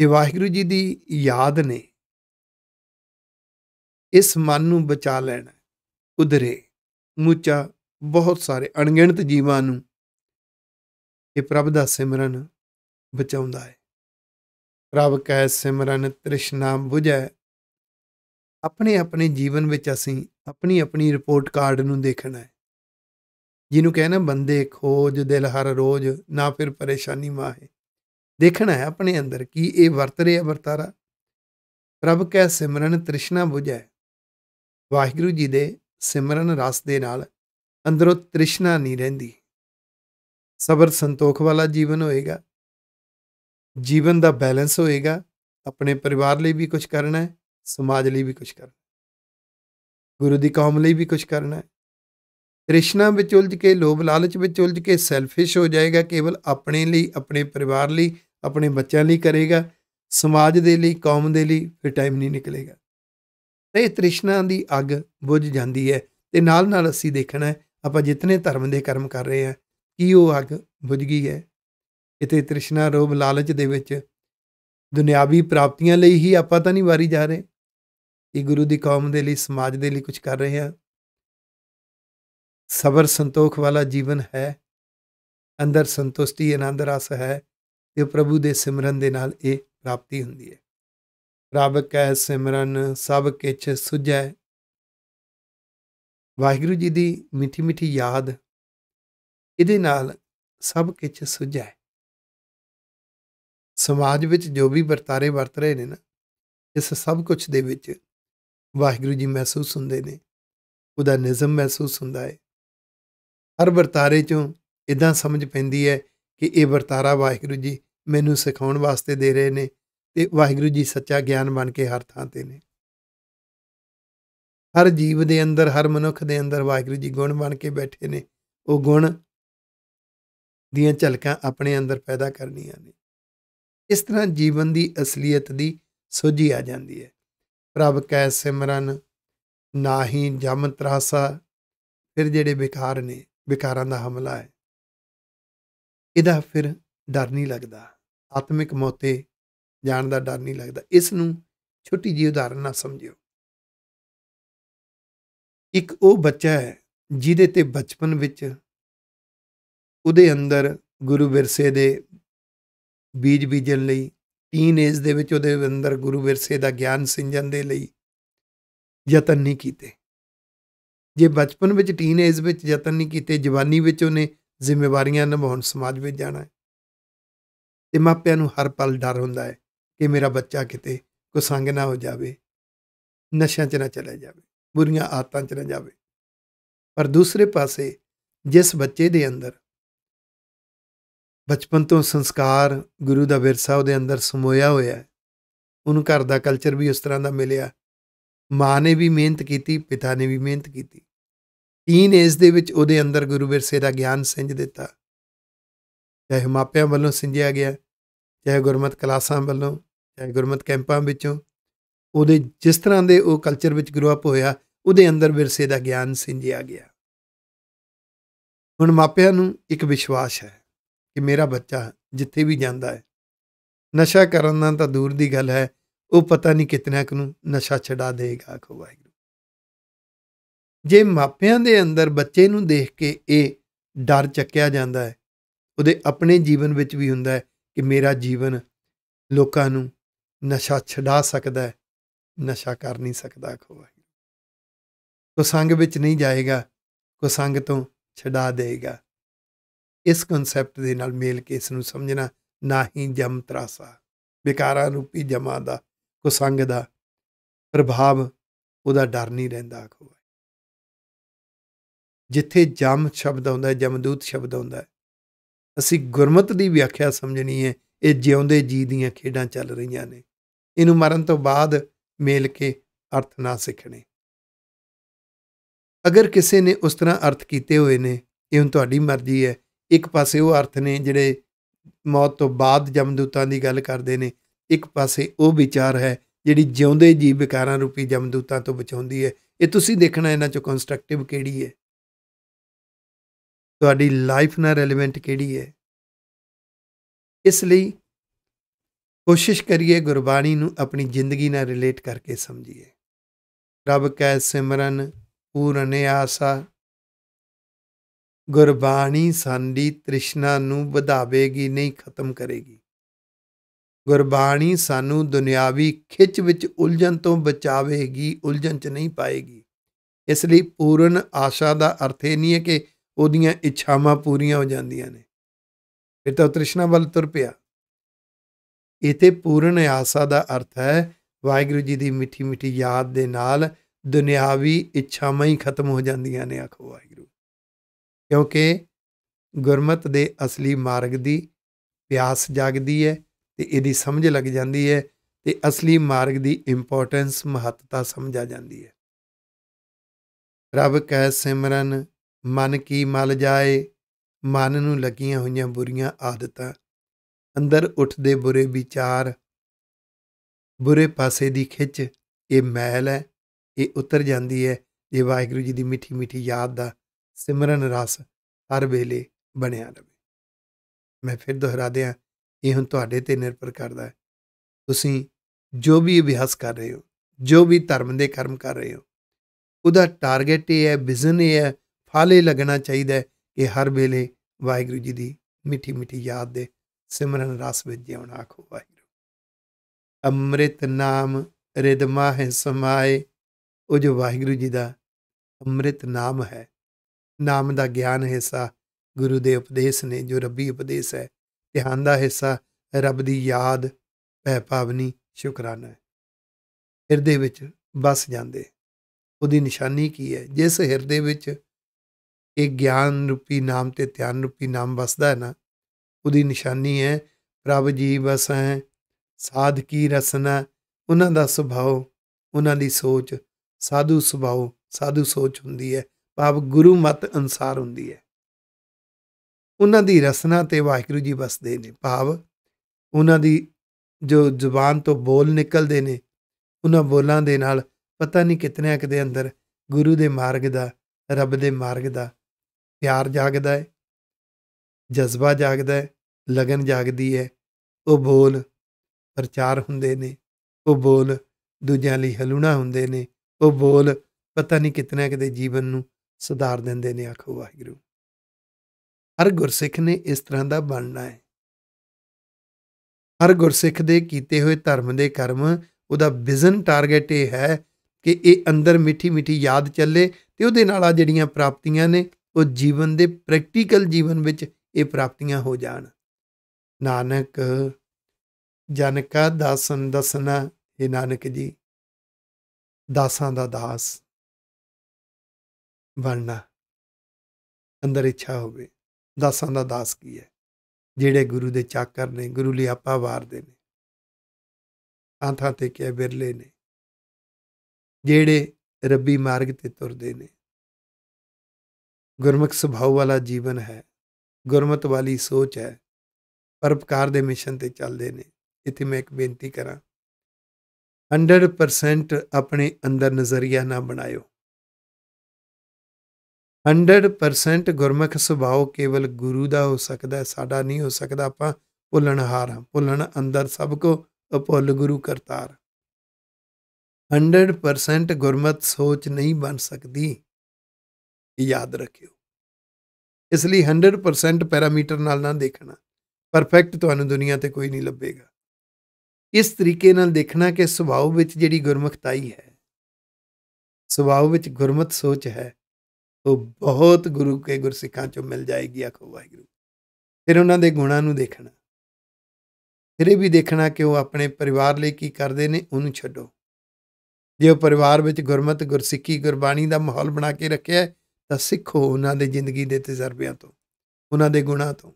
ਇਹ ਵਾਹਿਗੁਰੂ ਜੀ ਦੀ ਯਾਦ ਨੇ ਇਸ ਮਨ ਨੂੰ ਬਚਾ ਲੈਣਾ ਉਧਰੇ ਮੂਚਾ ਬਹੁਤ ਸਾਰੇ ਅਣਗਿਣਤ ਜੀਵਾਂ ਨੂੰ ਇਹ ਪ੍ਰਭ ਦਾ ਸਿਮਰਨ ਬਚਾਉਂਦਾ ਹੈ ਪ੍ਰਭ ਕੈ ਸਿਮਰਨ ਤ੍ਰਿਸ਼ਨਾ ਬੁਝੈ ਆਪਣੇ ਆਪਣੇ ਜੀਵਨ ਵਿੱਚ ਅਸੀਂ ਆਪਣੀ ਆਪਣੀ ਰਿਪੋਰਟ ਕਾਰਡ ਨੂੰ ਦੇਖਣਾ ਹੈ ਜਿਹਨੂੰ ਕਹਿੰਦੇ ਬੰਦੇ ਖੋਜ ਦਿਲ ਹਰ ਰੋਜ਼ ਨਾ ਫਿਰ ਪਰੇਸ਼ਾਨੀ ਮਾਹੇ ਦੇਖਣਾ ਹੈ ਆਪਣੇ ਅੰਦਰ ਕੀ ਇਹ ਵਰਤ ਰਿਹਾ ਵਰਤਾਰਾ ਪ੍ਰਭ ਕੈ ਸਿਮਰਨ ਤ੍ਰਿਸ਼ਨਾ 부ਜੈ ਵਾਹਿਗੁਰੂ ਜੀ ਦੇ ਸਿਮਰਨ ਰਸ ਦੇ ਨਾਲ ਅੰਦਰੋਂ ਤ੍ਰਿਸ਼ਨਾ ਨਹੀਂ ਰਹਿੰਦੀ ਸਬਰ ਸੰਤੋਖ ਵਾਲਾ ਜੀਵਨ ਹੋਏਗਾ ਜੀਵਨ ਦਾ ਬੈਲੈਂਸ ਹੋਏਗਾ ਆਪਣੇ ਪਰਿਵਾਰ ਲਈ ਵੀ ਕੁਝ ਕਰਨਾ ਹੈ ਸਮਾਜ ਲਈ ਵੀ ਕੁਝ ਕਰਨਾ ਗੁਰੂ ਦੀ ਕੌਮ ਲਈ ਵੀ ਕੁਝ ਕਰਨਾ ਹੈ ਤ੍ਰਿਸ਼ਨਾ ਵਿੱਚ ਉਲਝ ਕੇ ਲੋਭ ਲਾਲਚ ਵਿੱਚ ਉਲਝ ਕੇ ਸੈਲਫਿਸ਼ ਹੋ ਜਾਏਗਾ ਕੇਵਲ ਆਪਣੇ ਲਈ ਆਪਣੇ ਪਰਿਵਾਰ ਲਈ ਆਪਣੇ ਬੱਚਿਆਂ ਲਈ ਕਰੇਗਾ ਸਮਾਜ ਦੇ ਲਈ ਕੌਮ ਦੇ ਲਈ ਫਿਰ ਟਾਈਮ ਨਹੀਂ ਨਿਕਲੇਗਾ ਤੇ ਤ੍ਰਿਸ਼ਨਾ ਦੀ ਅੱਗ ਬੁਝ ਜਾਂਦੀ ਹੈ ਤੇ ਨਾਲ ਨਾਲ ਅਸੀਂ ਦੇਖਣਾ ਹੈ ਆਪਾਂ ਜਿੰਨੇ ਧਰਮ ਦੇ ਕਰਮ ਕਰ ਰਹੇ ਆ ਕੀ ਉਹ ਅੱਗ ਬੁਝ ਗਈ ਹੈ ਇਤੇ ਤ੍ਰਿਸ਼ਨਾ ਰੋਭ ਲਾਲਚ ਦੇ ਵਿੱਚ ਦੁਨਿਆਵੀ ਪ੍ਰਾਪਤੀਆਂ ਲਈ ਹੀ ਆਪਾਂ ਤਾਂ ਨਹੀਂ ਵਾਰੀ ਜਾ ਰਹੇ ਇਹ ਗੁਰੂ ਦੀ ਕੌਮ ਦੇ ਲਈ ਸਮਾਜ ਦੇ ਲਈ ਕੁਝ ਕਰ ਰਹੇ ਆ ਸਬਰ ਸੰਤੋਖ ਵਾਲਾ ਜੀਵਨ ਹੈ ਅੰਦਰ ਸੰਤੁਸ਼ਟੀ ਆਨੰਦ ਰਸ ਹੈ ਤੇ ਪ੍ਰਭੂ ਦੇ ਸਿਮਰਨ ਦੇ ਨਾਲ ਇਹ ਪ੍ਰਾਪਤੀ ਹੁੰਦੀ ਹੈ ਰੱਬ ਕੈ ਸਿਮਰਨ ਸਭ ਕਿਛ ਸੁਝੈ ਵਾਹਿਗੁਰੂ ਜੀ ਦੀ ਮਿੱਠੀ ਮਿੱਠੀ ਯਾਦ ਇਹਦੇ ਨਾਲ ਸਭ ਕਿਛ ਸੁਝੈ ਸਮਾਜ ਵਿੱਚ ਜੋ ਵੀ ਵਰਤਾਰੇ ਵਰਤ ਰਹੇ ਨੇ ਨਾ ਇਸ ਸਭ ਕੁਝ ਦੇ ਵਿੱਚ ਵਾਹਿਗੁਰੂ ਜੀ ਮਹਿਸੂਸ ਹੁੰਦੇ ਨੇ ਉਹਦਾ ਨਿਜ਼ਮ ਮਹਿਸੂਸ ਹੁੰਦਾ ਹੈ ਹਰ ਵਰਤਾਰੇ ਚੋਂ ਇਦਾਂ ਸਮਝ ਪੈਂਦੀ ਹੈ ਕਿ ਇਹ ਵਰਤਾਰਾ ਵਾਹਿਗੁਰੂ ਜੀ ਮੈਨੂੰ ਸਿਖਾਉਣ ਵਾਸਤੇ ਦੇ ਰਹੇ ਨੇ ਤੇ ਵਾਹਿਗੁਰੂ ਜੀ ਸੱਚਾ ਗਿਆਨ ਬਣ ਕੇ ਹਰ ਥਾਂ ਤੇ ਨੇ ਹਰ ਜੀਵ ਦੇ ਅੰਦਰ ਹਰ ਮਨੁੱਖ ਦੇ ਅੰਦਰ ਵਾਹਿਗੁਰੂ ਜੀ ਗੁਣ ਬਣ ਕੇ ਬੈਠੇ ਨੇ ਉਹ ਗੁਣ ਦੀਆਂ ਝਲਕਾਂ ਆਪਣੇ ਅੰਦਰ ਪੈਦਾ ਕਰਨੀਆਂ ਨੇ ਇਸ ਤਰ੍ਹਾਂ ਜੀਵਨ ਦੀ ਅਸਲੀਅਤ ਦੀ ਸੋਝੀ ਆ ਜਾਂਦੀ ਹੈ ਪ੍ਰਭ ਕੈ ਸਿਮਰਨ ਨਾਹੀ ਜਮ ਤਰਾਸਾ ਫਿਰ ਜਿਹੜੇ ਵਿਕਾਰ ਨੇ ਵਿਕਾਰਾਂ ਦਾ ਹਮਲਾ ਹੈ ਇਹਦਾ ਫਿਰ ਡਰ ਨਹੀਂ ਲੱਗਦਾ ਆਤਮਿਕ ਮੌਤੇ ਜਾਣ ਦਾ ਡਰ ਨਹੀਂ ਲੱਗਦਾ ਇਸ ਨੂੰ ਛੋਟੀ ਜਿਹੀ ਉਦਾਹਰਨ ਨਾਲ ਸਮਝਿਓ ਇੱਕ ਉਹ ਬੱਚਾ ਹੈ ਜਿਹਦੇ ਤੇ ਬਚਪਨ ਵਿੱਚ ਉਹਦੇ ਅੰਦਰ ਗੁਰੂ ਵਿਰਸੇ ਦੇ ਬੀਜ ਬੀਜਣ ਲਈ ਟੀਨ ਏਜ ਦੇ ਵਿੱਚ ਉਹਦੇ ਅੰਦਰ ਗੁਰੂ ਵਿਰਸੇ ਦਾ ਗਿਆਨ ਸਿੰਜਣ ਦੇ ਲਈ ਯਤਨ ਨਹੀਂ ਕੀਤੇ ਜੇ ਬਚਪਨ ਵਿੱਚ ਟੀਨੇਜ ਵਿੱਚ ਯਤਨ ਨਹੀਂ ਕੀਤੇ ਜਵਾਨੀ ਵਿੱਚ ਉਹਨੇ ਜ਼ਿੰਮੇਵਾਰੀਆਂ ਨਿਭਾਉਣ ਸਮਾਜ ਵਿੱਚ ਜਾਣਾ ਹੈ ਤੇ ਮਾਪਿਆਂ ਨੂੰ ਹਰ ਪਲ ਡਰ ਹੁੰਦਾ ਹੈ ਕਿ ਮੇਰਾ ਬੱਚਾ ਕਿਤੇ ਕੁਸੰਗ ਨਾ ਹੋ ਜਾਵੇ ਨਸ਼ਿਆਂ 'ਚ ਨਾ ਚਲਾ ਜਾਵੇ ਬੁਰੀਆਂ ਆਦਤਾਂ 'ਚ ਨਾ ਜਾਵੇ ਪਰ ਦੂਸਰੇ ਪਾਸੇ ਜਿਸ ਬੱਚੇ ਦੇ ਅੰਦਰ ਬਚਪਨ ਤੋਂ ਸੰਸਕਾਰ ਗੁਰੂ ਦਾ ਵਿਰਸਾ ਉਹਦੇ ਅੰਦਰ ਸਮੋਇਆ ਹੋਇਆ ਹੈ ਉਹਨੂੰ ਘਰ ਦਾ ਕਲਚਰ ਵੀ ਉਸ ਤਰ੍ਹਾਂ ਦਾ ਮਿਲਿਆ ਮਾਂ ਨੇ ਵੀ ਮਿਹਨਤ ਕੀਤੀ ਪਿਤਾ ਨੇ ਵੀ ਮਿਹਨਤ ਕੀਤੀ ਟੀਨ ਏਜ ਦੇ ਵਿੱਚ ਉਹਦੇ ਅੰਦਰ ਗੁਰੂ ਵਿਰਸੇ ਦਾ ਗਿਆਨ ਸਿੰਜ ਦਿੱਤਾ ਚਾਹੇ ਮਾਪਿਆਂ ਵੱਲੋਂ ਸਿੰਜਿਆ ਗਿਆ ਚਾਹੇ ਗੁਰਮਤ ਕਲਾਸਾਂ ਵੱਲੋਂ ਚਾਹੇ ਗੁਰਮਤ ਕੈਂਪਾਂ ਵਿੱਚੋਂ ਉਹਦੇ ਜਿਸ ਤਰ੍ਹਾਂ ਦੇ ਉਹ ਕਲਚਰ ਵਿੱਚ ਗਰੋ ਅਪ ਹੋਇਆ ਉਹਦੇ ਅੰਦਰ ਵਿਰਸੇ ਦਾ ਗਿਆਨ ਸਿੰਜਿਆ ਗਿਆ ਹੁਣ ਮਾਪਿਆਂ ਨੂੰ ਇੱਕ ਵਿਸ਼ਵਾਸ ਹੈ ਕਿ ਮੇਰਾ ਬੱਚਾ ਜਿੱਥੇ ਵੀ ਜਾਂਦਾ ਹੈ ਨਸ਼ਾ ਕਰਨ ਨਾਲ ਤਾਂ ਦੂਰ ਦੀ ਗੱਲ ਹੈ ਉਹ ਪਤਾ ਨਹੀਂ ਕਿਤਨਿਆਂ ਨੂੰ ਨਸ਼ਾ ਛਡਾ ਦੇਗਾ ਕੋ ਵਾਹਿਗੁਰੂ ਜੇ ਮਾਪਿਆਂ ਦੇ ਅੰਦਰ ਬੱਚੇ ਨੂੰ ਦੇਖ ਕੇ ਇਹ ਡਰ ਚੱਕਿਆ ਜਾਂਦਾ ਹੈ ਉਹਦੇ ਆਪਣੇ ਜੀਵਨ ਵਿੱਚ ਵੀ ਹੁੰਦਾ ਹੈ ਕਿ ਮੇਰਾ ਜੀਵਨ ਲੋਕਾਂ ਨੂੰ ਨਸ਼ਾ ਛਡਾ ਸਕਦਾ ਹੈ ਨਸ਼ਾ ਕਰ ਨਹੀਂ ਸਕਦਾ ਕੋ ਵਾਹਿਗੁਰੂ ਕੋ ਸੰਗ ਵਿੱਚ ਨਹੀਂ ਜਾਏਗਾ ਕੋ ਸੰਗ ਤੋਂ ਛਡਾ ਦੇਗਾ ਇਸ ਕਨਸੈਪਟ ਦੇ ਨਾਲ ਮੇਲ ਕੇ ਇਸ ਨੂੰ ਸਮਝਣਾ ਨਾ ਹੀ ਜਮ ਤਰਾਸਾ ਵਿਕਾਰਾਂ ਰੂਪੀ ਜਮਾ ਦਾ ਕੁਸੰਗ ਦਾ ਪ੍ਰਭਾਵ ਉਹਦਾ ਡਰ ਨਹੀਂ ਰਹਿੰਦਾ ਆਖੋ ਜਿੱਥੇ ਜਮ ਸ਼ਬਦ ਆਉਂਦਾ ਹੈ ਜਮਦੂਤ ਸ਼ਬਦ ਆਉਂਦਾ ਹੈ ਅਸੀਂ ਗੁਰਮਤ ਦੀ ਵਿਆਖਿਆ ਸਮਝਣੀ ਹੈ ਇਹ ਜਿਉਂਦੇ ਜੀ ਦੀਆਂ ਖੇਡਾਂ ਚੱਲ ਰਹੀਆਂ ਨੇ ਇਹਨੂੰ ਮਰਨ ਤੋਂ ਬਾਅਦ ਮੇਲ ਕੇ ਅਰਥ ਨਾ ਸਿੱਖਣੇ ਅਗਰ ਕਿਸੇ ਨੇ ਉਸ ਤਰ੍ਹਾਂ ਅਰਥ ਕੀਤੇ ਹੋਏ ਨੇ ਇਹ ਹੁਣ ਤੁਹਾਡੀ ਮਰਜ਼ੀ ਹੈ ਇੱਕ ਪਾਸੇ ਉਹ ਅਰਥ ਨੇ ਜਿਹੜੇ ਮੌਤ ਤੋਂ ਬਾਅਦ ਜਮਦੂਤਾਂ ਦੀ ਗੱਲ ਕਰਦੇ ਨੇ ਇੱਕ ਪਾਸੇ ਉਹ ਵਿਚਾਰ ਹੈ ਜਿਹੜੀ ਜਿਉਂਦੇ ਜੀ ਵਿਕਾਰਾਂ ਰੂਪੀ ਜਮਦੂਤਾਂ ਤੋਂ ਬਚਾਉਂਦੀ ਹੈ ਇਹ ਤੁਸੀਂ ਦੇਖਣਾ ਇਹਨਾਂ ਚੋਂ ਕੰਸਟਰਕਟਿਵ ਕਿਹੜੀ ਹੈ ਤੁਹਾਡੀ ਲਾਈਫ ਨਾਲ ਰੈਲੇਵੈਂਟ ਕਿਹੜੀ ਹੈ ਇਸ ਲਈ ਕੋਸ਼ਿਸ਼ ਕਰੀਏ ਗੁਰਬਾਣੀ ਨੂੰ ਆਪਣੀ ਜ਼ਿੰਦਗੀ ਨਾਲ ਰਿਲੇਟ ਕਰਕੇ ਸਮਝੀਏ ਰੱਬ ਕੈ ਸਿਮਰਨ ਪੂਰਨ ਆਸਾ ਗੁਰਬਾਣੀ ਸਾਡੀ ਤ੍ਰਿਸ਼ਨਾ ਨੂੰ ਵਧਾਵੇਗੀ ਨਹੀਂ ਖਤਮ ਕਰੇਗੀ ਗੁਰਬਾਣੀ ਸਾਨੂੰ ਦੁਨਿਆਵੀ ਖਿੱਚ ਵਿੱਚ ਉਲਝਣ ਤੋਂ ਬਚਾਵੇਗੀ ਉਲਝਣ 'ਚ ਨਹੀਂ ਪਾਏਗੀ ਇਸ ਲਈ ਪੂਰਨ ਆਸ਼ਾ ਦਾ ਅਰਥ ਇਹ ਨਹੀਂ ਹੈ ਕਿ ਉਹਦੀਆਂ ਇੱਛਾਵਾਂ ਪੂਰੀਆਂ ਹੋ ਜਾਂਦੀਆਂ ਨੇ ਫਿਰ ਤਾਂ ਤ੍ਰਿਸ਼ਨਾ ਵੱਲ ਤੁਰ ਪਿਆ ਇਥੇ ਪੂਰਨ ਆਸਾ ਦਾ ਅਰਥ ਹੈ ਵਾਹਿਗੁਰੂ ਜੀ ਦੀ ਮਿੱਠੀ ਮਿੱਠੀ ਯਾਦ ਦੇ ਨਾਲ ਦੁਨਿਆਵੀ ਇੱਛਾਵਾਂ ਹੀ ਖਤਮ ਹੋ ਜਾਂਦੀਆਂ ਨੇ ਆਖੋ ਵਾਹਿਗੁਰੂ ਕਿਉਂਕਿ ਗੁਰਮਤ ਦੇ ਅਸਲੀ ਮਾਰਗ ਦੀ ਪਿਆਸ ਜਾਗਦੀ ਹੈ ਤੇ ਇਹਦੀ ਸਮਝ ਲੱਗ ਜਾਂਦੀ ਹੈ ਤੇ ਅਸਲੀ ਮਾਰਗ ਦੀ ਇੰਪੋਰਟੈਂਸ ਮਹੱਤਤਾ ਸਮਝ ਆ ਜਾਂਦੀ ਹੈ ਰੱਬ ਕੈ ਸਿਮਰਨ ਮਨ ਕੀ ਮਲ ਜਾਏ ਮਨ ਨੂੰ ਲੱਗੀਆਂ ਹੋਈਆਂ ਬੁਰੀਆਂ ਆਦਤਾਂ ਅੰਦਰ ਉੱਠਦੇ ਬੁਰੇ ਵਿਚਾਰ ਬੁਰੇ ਪਾਸੇ ਦੀ ਖਿੱਚ ਇਹ ਮੈਲ ਹੈ ਇਹ ਉਤਰ ਜਾਂਦੀ ਹੈ ਜੇ ਵਾਹਿਗੁਰੂ ਜੀ ਦੀ ਮਿੱਠੀ ਮਿੱਠੀ ਯਾਦ ਦਾ ਸਿਮਰਨ ਰਸ ਹਰ ਵੇਲੇ ਬਣਿਆ ਰਹੇ ਮੈਂ ਫਿਰ ਦੁਹਰਾ ਦਿਆਂ ਇਹ ਹੁਣ ਤੁਹਾਡੇ ਤੇ ਨਿਰਭਰ ਕਰਦਾ ਹੈ ਤੁਸੀਂ ਜੋ ਵੀ ਅਭਿਆਸ ਕਰ ਰਹੇ ਹੋ ਜੋ ਵੀ ਧਰਮ ਦੇ ਕਰਮ ਕਰ ਰਹੇ ਹੋ ਉਹਦਾ ਟਾਰਗੇਟ ਇਹ ਹੈ ਵਿਜ਼ਨ ਇਹ ਹੈ ਫਾਲੇ ਲੱਗਣਾ ਚਾਹੀਦਾ ਹੈ ਕਿ ਹਰ ਵੇਲੇ ਵਾਹਿਗੁਰੂ ਜੀ ਦੀ ਮਿੱਠੀ ਮਿੱਠੀ ਯਾਦ ਦੇ ਸਿਮਰਨ ਰਸ ਵਿੱਚ ਜਿਉਣਾ ਆਖੋ ਵਾਹਿਗੁਰੂ ਅੰਮ੍ਰਿਤ ਨਾਮ ਰਿਦਮਾ ਹੈ ਸਮਾਏ ਉਹ ਜੋ ਵਾਹਿਗੁਰੂ ਜੀ ਦਾ ਅੰਮ੍ਰਿਤ ਨਾਮ ਹੈ ਨਾਮ ਦਾ ਗਿਆਨ ਹੈ ਸਾ ਗੁਰੂ ਦੇ ਉਪਦੇਸ਼ ਨੇ ਜੋ ਰੱਬੀ ਉਪਦੇਸ਼ ਹੈ ਧਿਆਨ ਦਾ ਹਿੱਸਾ ਰੱਬ ਦੀ ਯਾਦ ਪੈ ਭਾਵਨੀ ਸ਼ੁਕਰਾਨਾ ਹਿਰਦੇ ਵਿੱਚ ਬਸ ਜਾਂਦੇ ਉਹਦੀ ਨਿਸ਼ਾਨੀ ਕੀ ਹੈ ਜਿਸ ਹਿਰਦੇ ਵਿੱਚ ਇਹ ਗਿਆਨ ਰੂਪੀ ਨਾਮ ਤੇ ਧਿਆਨ ਰੂਪੀ ਨਾਮ ਵਸਦਾ ਹੈ ਨਾ ਉਹਦੀ ਨਿਸ਼ਾਨੀ ਹੈ ਪ੍ਰਭ ਜੀ ਬਸ ਹੈ ਸਾਧ ਕੀ ਰਸਨਾ ਉਹਨਾਂ ਦਾ ਸੁਭਾਅ ਉਹਨਾਂ ਦੀ ਸੋਚ ਸਾਧੂ ਸੁਭਾਅ ਸਾਧੂ ਸੋਚ ਹੁੰਦੀ ਹੈ ਭਾਵ ਗੁਰੂ ਮਤ ਅਨਸਾਰ ਹੁੰਦੀ ਹੈ ਉਹਨਾਂ ਦੀ ਰਸਨਾ ਤੇ ਵਾਹਿਗੁਰੂ ਜੀ ਵਸਦੇ ਨੇ ਭਾਵ ਉਹਨਾਂ ਦੀ ਜੋ ਜ਼ੁਬਾਨ ਤੋਂ ਬੋਲ ਨਿਕਲਦੇ ਨੇ ਉਹਨਾਂ ਬੋਲਾਂ ਦੇ ਨਾਲ ਪਤਾ ਨਹੀਂ ਕਿਤਨੇ ਅਕਦੇ ਅੰਦਰ ਗੁਰੂ ਦੇ ਮਾਰਗ ਦਾ ਰੱਬ ਦੇ ਮਾਰਗ ਦਾ ਪਿਆਰ ਜਾਗਦਾ ਹੈ ਜਜ਼ਬਾ ਜਾਗਦਾ ਹੈ ਲਗਨ ਜਾਗਦੀ ਹੈ ਉਹ ਬੋਲ ਪ੍ਰਚਾਰ ਹੁੰਦੇ ਨੇ ਉਹ ਬੋਲ ਦੂਜਿਆਂ ਲਈ ਹਲੂਣਾ ਹੁੰਦੇ ਨੇ ਉਹ ਬੋਲ ਪਤਾ ਨਹੀਂ ਕਿਤਨੇ ਅਕਦੇ ਜੀਵਨ ਨੂੰ ਸੁਧਾਰ ਦਿੰਦੇ ਨੇ ਆਖੋ ਵਾਹਿਗੁਰੂ ਹਰ ਗੁਰਸਿੱਖ ਨੇ ਇਸ ਤਰ੍ਹਾਂ ਦਾ ਬਣਨਾ ਹੈ ਹਰ ਗੁਰਸਿੱਖ ਦੇ ਕੀਤੇ ਹੋਏ ਧਰਮ ਦੇ ਕਰਮ ਉਹਦਾ ਵਿਜ਼ਨ ਟਾਰਗੇਟ ਇਹ ਹੈ ਕਿ ਇਹ ਅੰਦਰ ਮਿੱਠੀ ਮਿੱਠੀ ਯਾਦ ਚੱਲੇ ਤੇ ਉਹਦੇ ਨਾਲ ਆ ਜਿਹੜੀਆਂ ਪ੍ਰਾਪਤੀਆਂ ਨੇ ਉਹ ਜੀਵਨ ਦੇ ਪ੍ਰੈਕਟੀਕਲ ਜੀਵਨ ਵਿੱਚ ਇਹ ਪ੍ਰਾਪਤੀਆਂ ਹੋ ਜਾਣ ਨਾਨਕ ਜਨਕਾ ਦਾਸਨ ਦਸਨਾ ਇਹ ਨਾਨਕ ਜੀ ਦਾਸਾਂ ਦਾ ਦਾਸ ਬਣਨਾ ਅੰਦਰ ਇੱਛਾ ਹੋਵੇ ਦਾਸਾਂ ਦਾ ਦਾਸ ਕੀ ਹੈ ਜਿਹੜੇ ਗੁਰੂ ਦੇ ਚਾਕਰ ਨੇ ਗੁਰੂ ਲਈ ਆਪਾ ਵਾਰਦੇ ਨੇ ਆਂਥਾਂ ਤੇ ਕਿ ਬਿਰਲੇ ਨੇ ਜਿਹੜੇ ਰੱਬੀ ਮਾਰਗ ਤੇ ਤੁਰਦੇ ਨੇ ਗੁਰਮੁਖ ਸੁਭਾਅ ਵਾਲਾ ਜੀਵਨ ਹੈ ਗੁਰਮਤ ਵਾਲੀ ਸੋਚ ਹੈ ਪਰਪਕਾਰ ਦੇ ਮਿਸ਼ਨ ਤੇ ਚੱਲਦੇ ਨੇ ਇਥੇ ਮੈਂ ਇੱਕ ਬੇਨਤੀ ਕਰਾਂ 100% ਆਪਣੇ ਅੰਦਰ ਨਜ਼ਰੀਆ ਨਾ ਬਣਾਇਓ 100% ਗੁਰਮਖ ਸੁਭਾਅ ਕੇਵਲ ਗੁਰੂ ਦਾ ਹੋ ਸਕਦਾ ਹੈ ਸਾਡਾ ਨਹੀਂ ਹੋ ਸਕਦਾ ਆਪਾਂ ਭੁੱਲਣ ਹਾਰ ਹਾਂ ਭੁੱਲਣ ਅੰਦਰ ਸਭ ਕੋ ਅਪੁੱਲ ਗੁਰੂ ਕਰਤਾਰ 100% ਗੁਰਮਤ ਸੋਚ ਨਹੀਂ ਬਣ ਸਕਦੀ ਯਾਦ ਰੱਖਿਓ ਇਸ ਲਈ 100% ਪੈਰਾਮੀਟਰ ਨਾਲ ਨਾ ਦੇਖਣਾ ਪਰਫੈਕਟ ਤੁਹਾਨੂੰ ਦੁਨੀਆ ਤੇ ਕੋਈ ਨਹੀਂ ਲੱਭੇਗਾ ਇਸ ਤਰੀਕੇ ਨਾਲ ਦੇਖਣਾ ਕਿ ਸੁਭਾਅ ਵਿੱਚ ਜਿਹੜੀ ਗੁਰਮਖਤਾਈ ਹੈ ਸੁਭਾਅ ਵਿੱਚ ਗੁਰਮਤ ਸੋਚ ਹੈ ਉਹ ਬਹੁਤ ਗੁਰੂ ਕੇ ਗੁਰਸਿੱਖਾਂ ਚੋਂ ਮਿਲ ਜਾਏਗੀ ਆਖੋ ਵਾਹਿਗੁਰੂ ਫਿਰ ਉਹਨਾਂ ਦੇ ਗੁਣਾਂ ਨੂੰ ਦੇਖਣਾ ਫਿਰ ਇਹ ਵੀ ਦੇਖਣਾ ਕਿ ਉਹ ਆਪਣੇ ਪਰਿਵਾਰ ਲਈ ਕੀ ਕਰਦੇ ਨੇ ਉਹਨੂੰ ਛੱਡੋ ਜੇ ਉਹ ਪਰਿਵਾਰ ਵਿੱਚ ਗੁਰਮਤ ਗੁਰਸਿੱਖੀ ਗੁਰਬਾਣੀ ਦਾ ਮਾਹੌਲ ਬਣਾ ਕੇ ਰੱਖਿਆ ਤਾਂ ਸਿੱਖੋ ਉਹਨਾਂ ਦੇ ਜ਼ਿੰਦਗੀ ਦੇ ਤਜਰਬਿਆਂ ਤੋਂ ਉਹਨਾਂ ਦੇ ਗੁਣਾਂ ਤੋਂ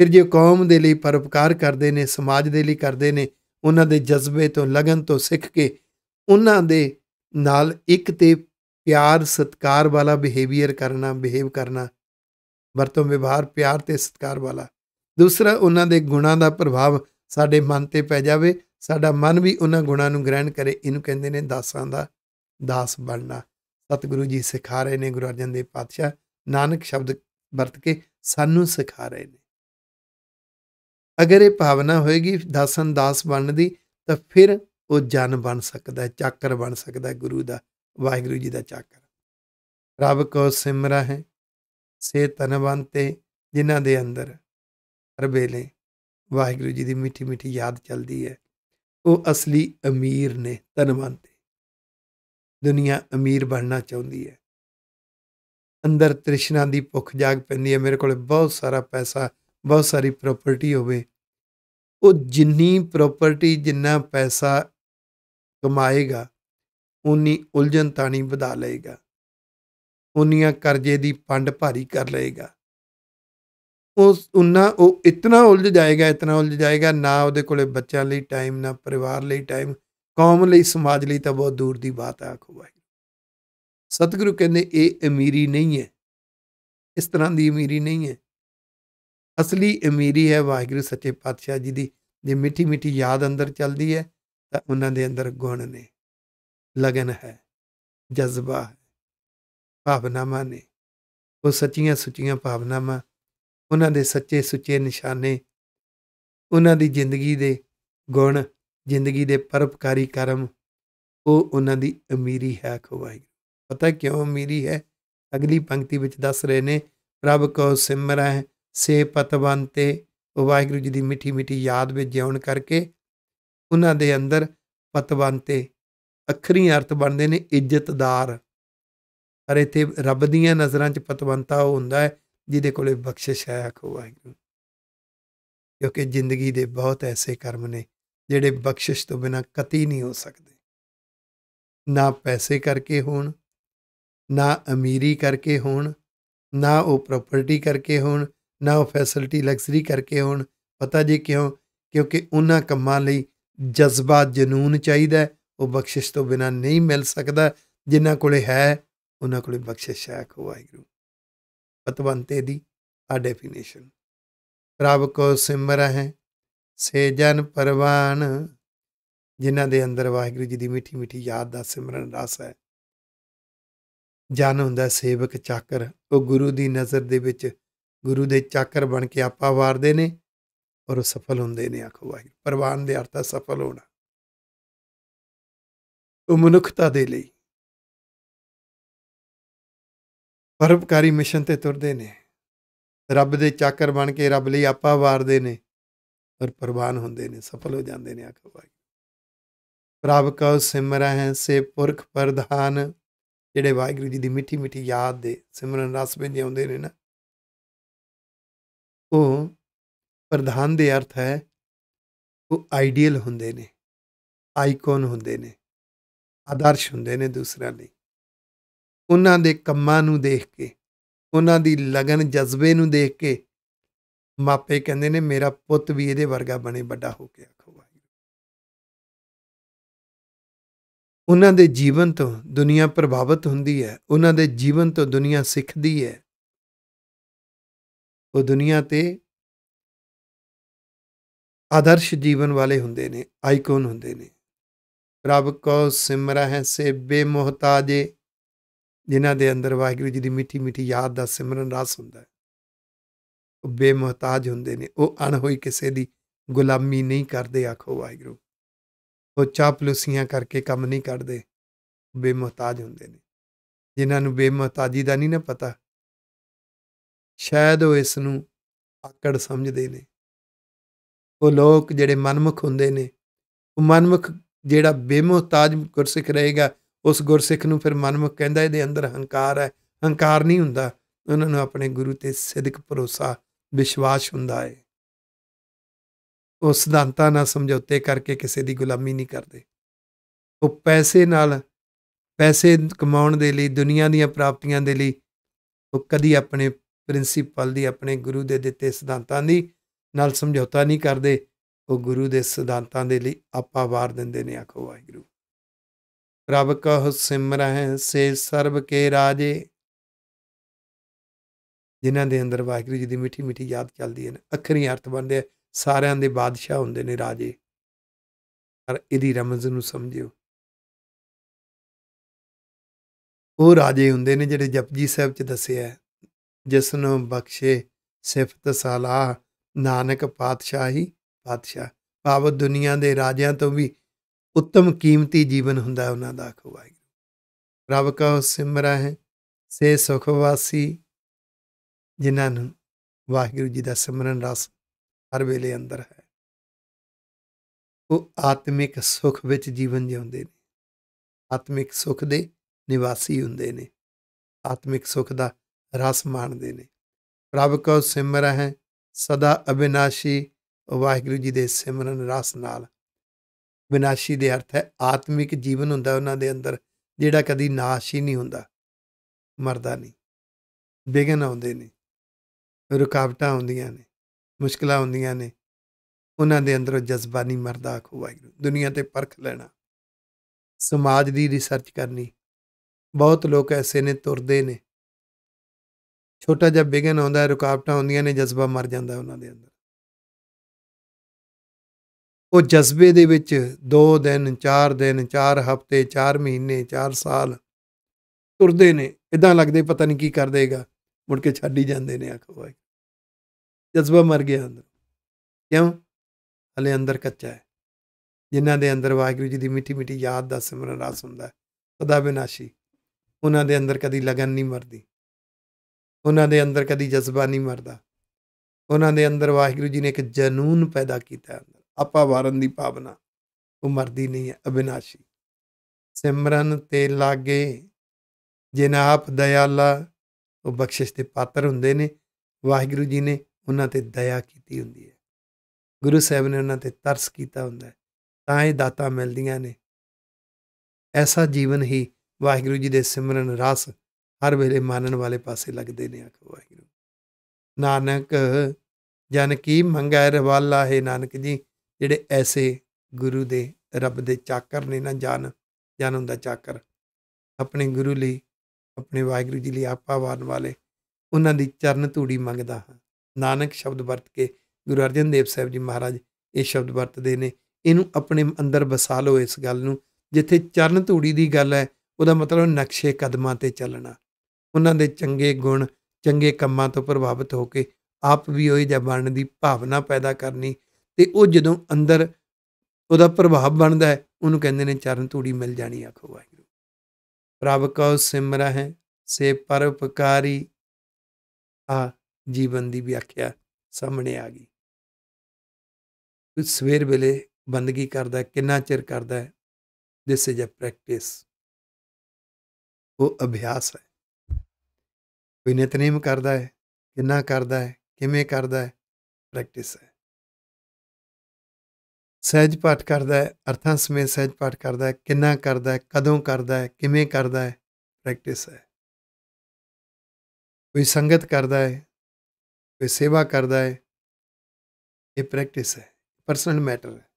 ਫਿਰ ਜੇ ਕੌਮ ਦੇ ਲਈ ਪਰਉਪਕਾਰ ਕਰਦੇ ਨੇ ਸਮਾਜ ਦੇ ਲਈ ਕਰਦੇ ਨੇ ਉਹਨਾਂ ਦੇ ਜਜ਼ਬੇ ਤੋਂ ਲਗਨ ਤੋਂ ਸਿੱਖ ਕੇ ਉਹਨਾਂ ਦੇ ਨਾਲ ਇੱਕ ਤੇ ਪਿਆਰ ਸਤਕਾਰ ਵਾਲਾ ਬਿਹੇਵੀਅਰ ਕਰਨਾ ਬਿਹੇਵ ਕਰਨਾ ਵਰਤੋਂ ਵਿਵਹਾਰ ਪਿਆਰ ਤੇ ਸਤਕਾਰ ਵਾਲਾ ਦੂਸਰਾ ਉਹਨਾਂ ਦੇ ਗੁਣਾਂ ਦਾ ਪ੍ਰਭਾਵ ਸਾਡੇ ਮਨ ਤੇ ਪੈ ਜਾਵੇ ਸਾਡਾ ਮਨ ਵੀ ਉਹਨਾਂ ਗੁਣਾਂ ਨੂੰ ਗ੍ਰਹਿਣ ਕਰੇ ਇਹਨੂੰ ਕਹਿੰਦੇ ਨੇ ਦਾਸਾਂ ਦਾ ਦਾਸ ਬਣਨਾ ਸਤਿਗੁਰੂ ਜੀ ਸਿਖਾ ਰਹੇ ਨੇ ਗੁਰੂ ਅਰਜਨ ਦੇਵ ਪਾਤਸ਼ਾਹ ਨਾਨਕ ਸ਼ਬਦ ਵਰਤ ਕੇ ਸਾਨੂੰ ਸਿਖਾ ਰਹੇ ਨੇ ਅਗਰ ਇਹ ਭਾਵਨਾ ਹੋਏਗੀ ਦਾਸਨ ਦਾਸ ਬਣਨ ਦੀ ਤਾਂ ਫਿਰ ਉਹ ਜਨ ਬਣ ਸਕਦਾ ਹੈ ਚਾਕਰ ਬਣ ਸਕਦਾ ਹੈ ਗੁਰੂ ਦਾ ਵਾਹਿਗੁਰੂ ਜੀ ਦਾ ਚਾਕਰ ਰੱਬ ਕੋ ਸਿਮਰਾ ਹੈ ਸੇ ਤਨਵੰਤੇ ਜਿਨ੍ਹਾਂ ਦੇ ਅੰਦਰ ਹਰ ਵੇਲੇ ਵਾਹਿਗੁਰੂ ਜੀ ਦੀ ਮਿੱਠੀ ਮਿੱਠੀ ਯਾਦ ਚੱਲਦੀ ਹੈ ਉਹ ਅਸਲੀ ਅਮੀਰ ਨੇ ਤਨਵੰਤੇ ਦੁਨੀਆ ਅਮੀਰ ਬਣਨਾ ਚਾਹੁੰਦੀ ਹੈ ਅੰਦਰ ਤ੍ਰਿਸ਼ਨਾ ਦੀ ਭੁੱਖ ਜਾਗ ਪੈਂਦੀ ਹੈ ਮੇਰੇ ਕੋਲ ਬਹੁਤ ਸਾਰਾ ਪੈਸਾ ਬਹੁਤ ਸਾਰੀ ਪ੍ਰਾਪਰਟੀ ਹੋਵੇ ਉਹ ਜਿੰਨੀ ਪ੍ਰਾਪਰਟੀ ਜਿੰਨਾ ਪੈਸਾ ਕਮਾਏਗਾ ਉਨੀ ਉਲਝਣ ਤਾਣੀ ਵਧਾ ਲਏਗਾ ਉਨੀਆਂ ਕਰਜ਼ੇ ਦੀ ਪੰਡ ਭਾਰੀ ਕਰ ਲਏਗਾ ਉਸ ਉਨਾ ਉਹ ਇਤਨਾ ਉਲਝ ਜਾਏਗਾ ਇਤਨਾ ਉਲਝ ਜਾਏਗਾ ਨਾ ਉਹਦੇ ਕੋਲੇ ਬੱਚਿਆਂ ਲਈ ਟਾਈਮ ਨਾ ਪਰਿਵਾਰ ਲਈ ਟਾਈਮ ਕੌਮ ਲਈ ਸਮਾਜ ਲਈ ਤਾਂ ਬਹੁਤ ਦੂਰ ਦੀ ਬਾਤ ਆ ਆਖੋ ਭਾਈ ਸਤਿਗੁਰੂ ਕਹਿੰਦੇ ਇਹ ਅਮੀਰੀ ਨਹੀਂ ਹੈ ਇਸ ਤਰ੍ਹਾਂ ਦੀ ਅਮੀਰੀ ਨਹੀਂ ਹੈ ਅਸਲੀ ਅਮੀਰੀ ਹੈ ਵਾਹਿਗੁਰੂ ਸੱਚੇ ਪਾਤਸ਼ਾਹ ਜੀ ਦੀ ਜੇ ਮਿੱਠੀ ਮਿੱਠੀ ਯਾਦ ਅੰਦਰ ਚੱਲਦੀ ਹੈ ਤਾਂ ਉਹਨਾਂ ਦੇ ਅੰਦਰ ਗੁਣ ਨੇ ਲਗਨ ਹੈ ਜਜ਼ਬਾ ਹੈ ਭਾਵਨਾਵਾਂ ਨੇ ਉਹ ਸੱਚੀਆਂ ਸੁੱਚੀਆਂ ਭਾਵਨਾਵਾਂ ਉਹਨਾਂ ਦੇ ਸੱਚੇ ਸੁੱਚੇ ਨਿਸ਼ਾਨੇ ਉਹਨਾਂ ਦੀ ਜ਼ਿੰਦਗੀ ਦੇ ਗੁਣ ਜ਼ਿੰਦਗੀ ਦੇ ਪਰਪਕਾਰੀ ਕਰਮ ਉਹ ਉਹਨਾਂ ਦੀ ਅਮੀਰੀ ਹੈ ਖਵਾਈ ਪਤਾ ਕਿਉਂ ਅਮੀਰੀ ਹੈ ਅਗਲੀ ਪੰਕਤੀ ਵਿੱਚ ਦੱਸ ਰਹੇ ਨੇ ਪ੍ਰਭ ਕੋ ਸਿਮਰੈ ਸੇ ਪਤਵੰਤੇ ਉਹ ਵਾਹਿਗੁਰੂ ਜੀ ਦੀ ਮਿੱਠੀ ਮਿੱਠੀ ਯਾਦ ਵਿੱਚ ਜਿਉਣ ਕਰਕੇ ਉਹਨਾਂ ਦੇ ਅੰਦਰ ਪਤਵੰਤੇ ਅੱਖਰੀ ਅਰਥ ਬਣਦੇ ਨੇ ਇੱਜ਼ਤਦਾਰ ਪਰ ਇੱਥੇ ਰੱਬ ਦੀਆਂ ਨਜ਼ਰਾਂ 'ਚ ਪਤਵੰਤਾ ਉਹ ਹੁੰਦਾ ਹੈ ਜਿਹਦੇ ਕੋਲੇ ਬਖਸ਼ਿਸ਼ ਹੈ ਆਖੋ ਵਾਹਿਗੁਰੂ ਕਿਉਂਕਿ ਜ਼ਿੰਦਗੀ ਦੇ ਬਹੁਤ ਐਸੇ ਕਰਮ ਨੇ ਜਿਹੜੇ ਬਖਸ਼ਿਸ਼ ਤੋਂ ਬਿਨਾ ਕਤੀ ਨਹੀਂ ਹੋ ਸਕਦੇ ਨਾ ਪੈਸੇ ਕਰਕੇ ਹੋਣ ਨਾ ਅਮੀਰੀ ਕਰਕੇ ਹੋਣ ਨਾ ਉਹ ਪ੍ਰਾਪਰਟੀ ਕਰਕੇ ਹੋਣ ਨਾ ਉਹ ਫੈਸਿਲਿਟੀ ਲਗਜ਼ਰੀ ਕਰਕੇ ਹੋਣ ਪਤਾ ਜੀ ਕਿਉਂ ਕਿਉਂਕਿ ਉਹਨਾਂ ਕੰਮਾਂ ਲਈ ਜਜ਼ਬਾ ਜਨੂਨ ਚਾਹੀਦਾ ਹੈ ਉਹ ਬਖਸ਼ਿਸ਼ ਤੋਂ ਬਿਨਾ ਨਹੀਂ ਮਿਲ ਸਕਦਾ ਜਿਨ੍ਹਾਂ ਕੋਲੇ ਹੈ ਉਹਨਾਂ ਕੋਲੇ ਬਖਸ਼ਿਸ਼ ਹੈ ਕੋ ਵਾਹਿਗੁਰੂ ਪਤਵੰਤੇ ਦੀ ਆ ਡੈਫੀਨੇਸ਼ਨ ਪ੍ਰਭ ਕੋ ਸਿਮਰ ਹੈ ਸੇ ਜਨ ਪਰਵਾਨ ਜਿਨ੍ਹਾਂ ਦੇ ਅੰਦਰ ਵਾਹਿਗੁਰੂ ਜੀ ਦੀ ਮਿੱਠੀ ਮਿੱਠੀ ਯਾਦ ਦਾ ਸਿਮਰਨ ਰਸ ਹੈ ਜਨ ਹੁੰਦਾ ਸੇਵਕ ਚਾਕਰ ਉਹ ਗੁਰੂ ਦੀ ਨਜ਼ਰ ਦੇ ਵਿੱਚ ਗੁਰੂ ਦੇ ਚਾਕਰ ਬਣ ਕੇ ਆਪਾ ਵਾਰਦੇ ਨੇ ਔਰ ਸਫਲ ਹੁੰਦੇ ਨੇ ਆਖੋ ਵਾਹਿਗੁਰੂ ਪਰਵਾਨ ਦੇ ਅਰਥ ਸਫਲ ਹੋਣਾ ਮਨੁੱਖਤਾ ਦੇ ਲਈ ਪਰਉਪਕਾਰੀ ਮਿਸ਼ਨ ਤੇ ਤੁਰਦੇ ਨੇ ਰੱਬ ਦੇ ਚਾਕਰ ਬਣ ਕੇ ਰੱਬ ਲਈ ਆਪਾ ਵਾਰਦੇ ਨੇ ਪਰ ਪ੍ਰਵਾਨ ਹੁੰਦੇ ਨੇ ਸਫਲ ਹੋ ਜਾਂਦੇ ਨੇ ਆਖਰ ਵਾਹਿਗੁਰੂ ਪ੍ਰਭ ਕਉ ਸਿਮਰਹਿ ਹੈ ਸੇ ਪੁਰਖ ਪ੍ਰਧਾਨ ਜਿਹੜੇ ਵਾਹਿਗੁਰੂ ਜੀ ਦੀ ਮਿੱਠੀ ਮਿੱਠੀ ਯਾਦ ਦੇ ਸਿਮਰਨ ਰਸ ਵਿੱਚ ਆਉਂਦੇ ਨੇ ਨਾ ਉਹ ਪ੍ਰਧਾਨ ਦੇ ਅਰਥ ਹੈ ਉਹ ਆਈਡੀਅਲ ਹੁੰਦੇ ਨੇ ਆਈਕਨ ਹੁੰਦੇ ਨੇ ਆਦਰਸ਼ ਹੁੰਦੇ ਨੇ ਦੂਸਰਿਆਂ ਲਈ ਉਹਨਾਂ ਦੇ ਕੰਮਾਂ ਨੂੰ ਦੇਖ ਕੇ ਉਹਨਾਂ ਦੀ ਲਗਨ ਜਜ਼ਬੇ ਨੂੰ ਦੇਖ ਕੇ ਮਾਪੇ ਕਹਿੰਦੇ ਨੇ ਮੇਰਾ ਪੁੱਤ ਵੀ ਇਹਦੇ ਵਰਗਾ ਬਣੇ ਵੱਡਾ ਹੋ ਕੇ ਆਖੋ ਉਹਨਾਂ ਦੇ ਜੀਵਨ ਤੋਂ ਦੁਨੀਆ ਪ੍ਰਭਾਵਿਤ ਹੁੰਦੀ ਹੈ ਉਹਨਾਂ ਦੇ ਜੀਵਨ ਤੋਂ ਦੁਨੀਆ ਸਿੱਖਦੀ ਹੈ ਉਹ ਦੁਨੀਆ ਤੇ ਆਦਰਸ਼ ਜੀਵਨ ਵਾਲੇ ਹੁੰਦੇ ਨੇ ਆਈਕਨ ਹੁੰਦੇ ਨੇ ਰੱਬ ਕੋ ਸਿਮਰਹਿ ਸੇ ਬੇਮੁਹਤਾਜੇ ਜਿਨ੍ਹਾਂ ਦੇ ਅੰਦਰ ਵਾਹਿਗੁਰੂ ਜੀ ਦੀ ਮਿੱਠੀ ਮਿੱਠੀ ਯਾਦ ਦਾ ਸਿਮਰਨ ਰਸ ਹੁੰਦਾ ਹੈ ਉਹ ਬੇਮੁਹਤਾਜ ਹੁੰਦੇ ਨੇ ਉਹ ਅਣਹੋਈ ਕਿਸੇ ਦੀ ਗੁਲਾਮੀ ਨਹੀਂ ਕਰਦੇ ਆਖੋ ਵਾਹਿਗੁਰੂ ਉਹ ਚਾਪਲੂਸੀਆਂ ਕਰਕੇ ਕੰਮ ਨਹੀਂ ਕਰਦੇ ਬੇਮੁਹਤਾਜ ਹੁੰਦੇ ਨੇ ਜਿਨ੍ਹਾਂ ਨੂੰ ਬੇਮੁਹਤਾਜੀ ਦਾ ਨਹੀਂ ਨਾ ਪਤਾ ਸ਼ਾਇਦ ਉਹ ਇਸ ਨੂੰ ਆਕੜ ਸਮਝਦੇ ਨੇ ਉਹ ਲੋਕ ਜਿਹੜੇ ਮਨਮੁਖ ਹੁੰਦੇ ਨੇ ਉਹ ਮਨਮੁਖ ਜਿਹੜਾ ਬੇਮੁਹਤਾਜ ਗੁਰਸਿੱਖ ਰਹੇਗਾ ਉਸ ਗੁਰਸਿੱਖ ਨੂੰ ਫਿਰ ਮਨਮੁਖ ਕਹਿੰਦਾ ਇਹਦੇ ਅੰਦਰ ਹੰਕਾਰ ਹੈ ਹੰਕਾਰ ਨਹੀਂ ਹੁੰਦਾ ਉਹਨਾਂ ਨੂੰ ਆਪਣੇ ਗੁਰੂ ਤੇ ਸਿੱਧਕ ਭਰੋਸਾ ਵਿਸ਼ਵਾਸ ਹੁੰਦਾ ਹੈ ਉਹ ਸਿਧਾਂਤਾਂ ਨਾਲ ਸਮਝੌਤੇ ਕਰਕੇ ਕਿਸੇ ਦੀ ਗੁਲਾਮੀ ਨਹੀਂ ਕਰਦੇ ਉਹ ਪੈਸੇ ਨਾਲ ਪੈਸੇ ਕਮਾਉਣ ਦੇ ਲਈ ਦੁਨੀਆ ਦੀਆਂ ਪ੍ਰਾਪਤੀਆਂ ਦੇ ਲਈ ਉਹ ਕਦੀ ਆਪਣੇ ਪ੍ਰਿੰਸੀਪਲ ਦੀ ਆਪਣੇ ਗੁਰੂ ਦੇ ਦਿੱਤੇ ਸਿਧਾਂਤਾਂ ਦੀ ਨਾਲ ਸਮਝੌਤਾ ਨਹੀਂ ਕਰਦੇ ਉਹ ਗੁਰੂ ਦੇ ਸਿਧਾਂਤਾਂ ਦੇ ਲਈ ਆਪਾ ਵਾਰ ਦਿੰਦੇ ਨੇ ਆਖੋ ਵਾਹਿਗੁਰੂ ਰੱਬ ਕਹ ਸਿਮਰਹਿ ਸੇ ਸਰਬ ਕੇ ਰਾਜੇ ਜਿਨ੍ਹਾਂ ਦੇ ਅੰਦਰ ਵਾਹਿਗੁਰੂ ਜੀ ਦੀ ਮਿੱਠੀ ਮਿੱਠੀ ਯਾਦ ਚੱਲਦੀ ਹੈ ਨਾ ਅੱਖਰੀ ਅਰਥ ਬਣਦੇ ਸਾਰਿਆਂ ਦੇ ਬਾਦਸ਼ਾਹ ਹੁੰਦੇ ਨੇ ਰਾਜੇ ਪਰ ਇਹਦੀ ਰਮਜ਼ ਨੂੰ ਸਮਝਿਓ ਉਹ ਰਾਜੇ ਹੁੰਦੇ ਨੇ ਜਿਹੜੇ ਜਪਜੀ ਸਾਹਿਬ ਚ ਦੱਸਿਆ ਜਿਸ ਨੂੰ ਬਖਸ਼ੇ ਸਿਫਤ ਸਲਾਹ ਨਾਨਕ ਪਾਤਸ਼ਾਹੀ ਪਾਤਸ਼ਾਹ ਭਾਵ ਦੁਨੀਆ ਦੇ ਰਾਜਿਆਂ ਤੋਂ ਵੀ ਉੱਤਮ ਕੀਮਤੀ ਜੀਵਨ ਹੁੰਦਾ ਉਹਨਾਂ ਦਾ ਖਵਾਈ ਰੱਬ ਕਾ ਸਿਮਰਾ ਹੈ ਸੇ ਸੁਖਵਾਸੀ ਜਿਨ੍ਹਾਂ ਨੂੰ ਵਾਹਿਗੁਰੂ ਜੀ ਦਾ ਸਿਮਰਨ ਰਸ ਹਰ ਵੇਲੇ ਅੰਦਰ ਹੈ ਉਹ ਆਤਮਿਕ ਸੁਖ ਵਿੱਚ ਜੀਵਨ ਜਿਉਂਦੇ ਨੇ ਆਤਮਿਕ ਸੁਖ ਦੇ ਨਿਵਾਸੀ ਹੁੰਦੇ ਨੇ ਆਤਮਿਕ ਸੁਖ ਦਾ ਰਸ ਮਾਣਦੇ ਨੇ ਪ੍ਰਭ ਕੋ ਸਿਮਰ ਹੈ ਸਦਾ ਅਬਿਨਾਸ਼ੀ ਵਾਹਿਗੁਰੂ ਜੀ ਦੇ ਸਿਮਰਨ ਰਸ ਨਾਲ ਵਿਨਾਸ਼ੀ ਦੇ ਅਰਥ ਹੈ ਆਤਮਿਕ ਜੀਵਨ ਹੁੰਦਾ ਉਹਨਾਂ ਦੇ ਅੰਦਰ ਜਿਹੜਾ ਕਦੀ ਨਾਸ਼ ਹੀ ਨਹੀਂ ਹੁੰਦਾ ਮਰਦਾ ਨਹੀਂ ਬੇਗਨ ਆਉਂਦੇ ਨੇ ਰੁਕਾਵਟਾਂ ਆਉਂਦੀਆਂ ਨੇ ਮੁਸ਼ਕਲਾਂ ਆਉਂਦੀਆਂ ਨੇ ਉਹਨਾਂ ਦੇ ਅੰਦਰ ਜਜ਼ਬਾ ਨਹੀਂ ਮਰਦਾ ਆਖੋ ਵਾਹਿਗੁਰੂ ਦੁਨੀਆ ਤੇ ਪਰਖ ਲੈਣਾ ਸਮਾਜ ਦੀ ਰਿਸਰਚ ਕਰਨੀ ਬਹੁਤ ਲੋਕ ਐਸੇ ਨੇ ਤੁਰਦੇ ਨੇ ਛੋਟਾ ਜਿਹਾ ਬਿਗਨ ਆਉਂਦਾ ਰੁਕਾਵਟਾਂ ਆਉਂਦੀਆਂ ਨੇ ਜਜ਼ਬਾ ਮਰ ਜਾਂਦਾ ਉਹਨਾਂ ਦੇ ਅੰਦਰ ਉਹ ਜਜ਼ਬੇ ਦੇ ਵਿੱਚ 2 ਦਿਨ 4 ਦਿਨ 4 ਹਫ਼ਤੇ 4 ਮਹੀਨੇ 4 ਸਾਲ ਤੁਰਦੇ ਨੇ ਇਦਾਂ ਲੱਗਦੇ ਪਤਾ ਨਹੀਂ ਕੀ ਕਰ ਦੇਗਾ ਮੁੜ ਕੇ ਛੱਡ ਹੀ ਜਾਂਦੇ ਨੇ ਆਖੋ ਵਾਹ ਜਜ਼ਬਾ ਮਰ ਗਿਆ ਅੰਦਰ ਕਿਉਂ ਹਲੇ ਅੰਦਰ ਕੱਚਾ ਹੈ ਜਿਨ੍ਹਾਂ ਦੇ ਅੰਦਰ ਵਾਹਿਗੁਰੂ ਜੀ ਦੀ ਮਿੱਠੀ ਮਿੱਠੀ ਯਾਦ ਦਾ ਸਿਮਰਨ ਰਸ ਹੁੰਦਾ ਸਦਾ ਬਿਨਾਸ਼ੀ ਉਹਨਾਂ ਦੇ ਅੰਦਰ ਕਦੀ ਲਗਨ ਨਹੀਂ ਮਰਦੀ ਉਹਨਾਂ ਦੇ ਅੰਦਰ ਕਦੀ ਜਜ਼ਬਾ ਨਹੀਂ ਮਰਦਾ ਉਹਨਾਂ ਦੇ ਅੰਦਰ ਵਾਹਿਗੁਰੂ ਜੀ ਨੇ ਇੱਕ ਜਨੂਨ ਪੈਦਾ ਕੀਤਾ ਹੈ ਆਪਾ ਵਾਰਨ ਦੀ ਭਾਵਨਾ ਉਹ ਮਰਦੀ ਨਹੀਂ ਹੈ ਅਬਿਨਾਸ਼ੀ ਸਿਮਰਨ ਤੇ ਲਾਗੇ ਜਿਨ੍ਹਾਂ ਆਪ ਦਇਆਲਾ ਉਹ ਬਖਸ਼ਿਸ਼ ਦੇ ਪਾਤਰ ਹੁੰਦੇ ਨੇ ਵਾਹਿਗੁਰੂ ਜੀ ਨੇ ਉਹਨਾਂ ਤੇ ਦਇਆ ਕੀਤੀ ਹੁੰਦੀ ਹੈ ਗੁਰੂ ਸਾਹਿਬ ਨੇ ਉਹਨਾਂ ਤੇ ਤਰਸ ਕੀਤਾ ਹੁੰਦਾ ਤਾਂ ਇਹ ਦਾਤਾ ਮਿਲਦੀਆਂ ਨੇ ਐਸਾ ਜੀਵਨ ਹੀ ਵਾਹਿਗੁਰੂ ਜੀ ਦੇ ਸਿਮਰਨ ਰਸ ਹਰ ਵੇਲੇ ਮਾਨਣ ਵਾਲੇ ਪਾਸੇ ਲੱਗਦੇ ਨੇ ਆਖੋ ਵਾਹਿਗੁਰੂ ਨਾਨਕ ਜਨ ਕੀ ਮੰਗੈ ਰਵਾਲਾ ਹੈ ਨਾਨਕ ਜੀ ਜਿਹੜੇ ਐਸੇ ਗੁਰੂ ਦੇ ਰੱਬ ਦੇ ਚਾਕਰ ਨੇ ਨਾ ਜਾਣ ਜਨ ਹੁੰਦਾ ਚਾਕਰ ਆਪਣੇ ਗੁਰੂ ਲਈ ਆਪਣੇ ਵਾਹਿਗੁਰੂ ਜੀ ਲਈ ਆਪਾ ਵਾਰਨ ਵਾਲੇ ਉਹਨਾਂ ਦੀ ਚਰਨ ਧੂੜੀ ਮੰਗਦਾ ਹਾਂ ਨਾਨਕ ਸ਼ਬਦ ਵਰਤ ਕੇ ਗੁਰੂ ਅਰਜਨ ਦੇਵ ਸਾਹਿਬ ਜੀ ਮਹਾਰਾਜ ਇਹ ਸ਼ਬਦ ਵਰਤਦੇ ਨੇ ਇਹਨੂੰ ਆਪਣੇ ਅੰਦਰ ਵਸਾ ਲਓ ਇਸ ਗੱਲ ਨੂੰ ਜਿੱਥੇ ਚਰਨ ਧੂੜੀ ਦੀ ਗੱਲ ਹੈ ਉਹਦਾ ਮਤਲਬ ਨਕਸ਼ੇ ਕਦਮਾਂ ਤੇ ਚੱਲਣਾ ਉਹਨਾਂ ਦੇ ਚੰਗੇ ਗੁਣ ਚੰਗੇ ਕੰਮਾਂ ਤੋਂ ਪ੍ਰਭਾਵਿਤ ਹੋ ਕੇ ਆਪ ਵੀ ਉਹ ਜਿਹਾ ਬਣਨ ਦੀ ਭਾਵਨਾ ਪੈਦਾ ਕਰਨੀ ਤੇ ਉਹ ਜਦੋਂ ਅੰਦਰ ਉਹਦਾ ਪ੍ਰਭਾਵ ਬਣਦਾ ਹੈ ਉਹਨੂੰ ਕਹਿੰਦੇ ਨੇ ਚਰਨ ਧੂੜੀ ਮਿਲ ਜਾਣੀ ਆਖੋ ਵਾਹਿਗੁਰੂ ਪ੍ਰਭ ਕਉ ਸਿਮਰਾ ਹੈ ਸੇ ਪਰਉਪਕਾਰੀ ਆ ਜੀਵਨ ਦੀ ਵਿਆਖਿਆ ਸਾਹਮਣੇ ਆ ਗਈ ਕੁਝ ਸਵੇਰ ਵੇਲੇ ਬੰਦਗੀ ਕਰਦਾ ਕਿੰਨਾ ਚਿਰ ਕਰਦਾ ਹੈ ਦਿਸ ਇਜ਼ ਅ ਪ੍ਰੈਕਟਿਸ ਉਹ ਅਭਿਆਸ ਹੈ ਕੋਈ ਨਿਤਨੇਮ ਕਰਦਾ ਹੈ ਕਿੰਨਾ ਕਰਦਾ ਹੈ ਕਿਵੇਂ ਕਰਦਾ ਹੈ ਪ੍ਰੈਕਟਿਸ ਹੈ ਸਹਿਜ ਪਾਠ ਕਰਦਾ ਹੈ ਅਰਥਾਂ ਸਮੇਤ ਸਹਿਜ ਪਾਠ ਕਰਦਾ ਹੈ ਕਿੰਨਾ ਕਰਦਾ ਹੈ ਕਦੋਂ ਕਰਦਾ ਹੈ ਕਿਵੇਂ ਕਰਦਾ ਹੈ ਪ੍ਰੈਕਟਿਸ ਹੈ ਕੋਈ ਸੰਗਤ ਕਰਦਾ ਹੈ ਕੋਈ ਸੇਵਾ ਕਰਦਾ ਹੈ ਇਹ ਪ੍ਰੈਕਟਿਸ ਹੈ ਪਰਸਨਲ ਮੈਟਰ ਹੈ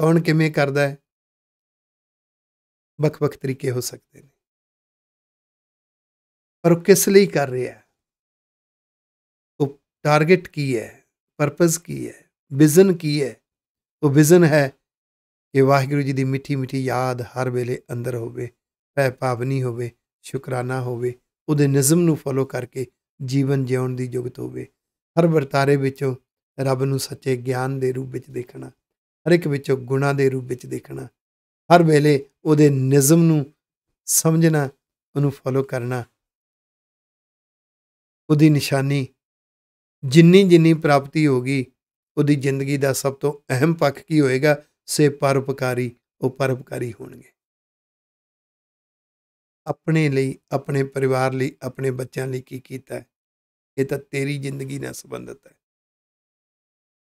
ਕੌਣ ਕਿਵੇਂ ਕਰਦਾ ਹੈ ਵੱਖ-ਵੱਖ ਤਰੀਕੇ ਹੋ ਸਕਦੇ ਨੇ ਪਰ ਉਹ ਕਿਸ ਲਈ ਕਰ ਰਿਹਾ ਹੈ ਉਹ ਟਾਰਗੇਟ ਕੀ ਹੈ ਪਰਪਸ ਕੀ ਹੈ ਵਿਜ਼ਨ ਕੀ ਹੈ ਉਹ ਵਿਜ਼ਨ ਹੈ ਕਿ ਵਾਹਿਗੁਰੂ ਜੀ ਦੀ ਮਿੱਠੀ ਮਿੱਠੀ ਯਾਦ ਹਰ ਵੇਲੇ ਅੰਦਰ ਹੋਵੇ ਪੈ ਪਾਵਨੀ ਹੋਵੇ ਸ਼ੁਕਰਾਨਾ ਹੋਵੇ ਉਹਦੇ ਨਿਜ਼ਮ ਨੂੰ ਫੋਲੋ ਕਰਕੇ ਜੀਵਨ ਜਿਉਣ ਦੀ ਯੋਗਤ ਹੋਵੇ ਹਰ ਵਰਤਾਰੇ ਵਿੱਚੋਂ ਰੱਬ ਨੂੰ ਸੱਚੇ ਗਿਆਨ ਦੇ ਰੂਪ ਵਿੱਚ ਦੇਖਣਾ ਹਰ ਇੱਕ ਵਿੱਚੋਂ ਗੁਣਾ ਦੇ ਰੂਪ ਵਿੱਚ ਦੇਖਣਾ ਹਰ ਵੇਲੇ ਉਹਦੇ ਨਿਜ਼ਮ ਨੂੰ ਸਮਝਣਾ ਉਹਨੂੰ ਫੋਲੋ ਕਰਨਾ ਉਹਦੀ ਨਿਸ਼ਾਨੀ ਜਿੰਨੀ ਜਿੰਨੀ ਪ੍ਰਾਪਤੀ ਹੋਗੀ ਉਹਦੀ ਜ਼ਿੰਦਗੀ ਦਾ ਸਭ ਤੋਂ ਅਹਿਮ ਪੱਖ ਕੀ ਹੋਏਗਾ ਸੇ ਪਰਉਪਕਾਰੀ ਉਹ ਪਰਉਪਕਾਰੀ ਹੋਣਗੇ ਆਪਣੇ ਲਈ ਆਪਣੇ ਪਰਿਵਾਰ ਲਈ ਆਪਣੇ ਬੱਚਿਆਂ ਲਈ ਕੀ ਕੀਤਾ ਇਹ ਤਾਂ ਤੇਰੀ ਜ਼ਿੰਦਗੀ ਨਾਲ ਸੰਬੰਧਿਤ ਹੈ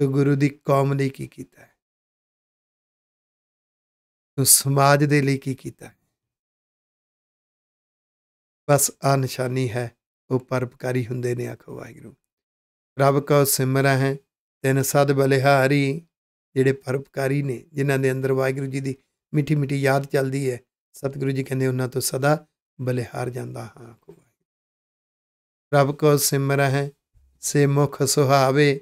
ਤੂੰ ਗੁਰੂ ਦੀ ਕੌਮ ਲਈ ਕੀ ਕੀਤਾ ਹੈ ਤੂੰ ਸਮਾਜ ਦੇ ਲਈ ਕੀ ਕੀਤਾ ਬਸ ਆ ਨਿਸ਼ਾਨੀ ਹੈ ਉਹ ਪਰਪਕਾਰੀ ਹੁੰਦੇ ਨੇ ਆਖੋ ਵਾਹਿਗੁਰੂ ਰੱਬ ਕਾ ਸਿਮਰਾ ਹੈ ਤਿੰਨ ਸਦ ਬਲਿਹਾਰੀ ਜਿਹੜੇ ਪਰਪਕਾਰੀ ਨੇ ਜਿਨ੍ਹਾਂ ਦੇ ਅੰਦਰ ਵਾਹਿਗੁਰੂ ਜੀ ਦੀ ਮਿੱਠੀ ਮਿੱਠੀ ਯਾਦ ਚੱਲਦੀ ਹੈ ਸਤਿਗੁਰੂ ਜੀ ਕਹਿੰਦੇ ਉਹਨਾਂ ਤੋਂ ਸਦਾ ਬਲਿਹਾਰ ਜਾਂਦਾ ਹਾਂ ਰੱਬ ਕੋ ਸਿਮਰਹਿ ਸੇ ਮੁਖ ਸੁਹਾਵੇ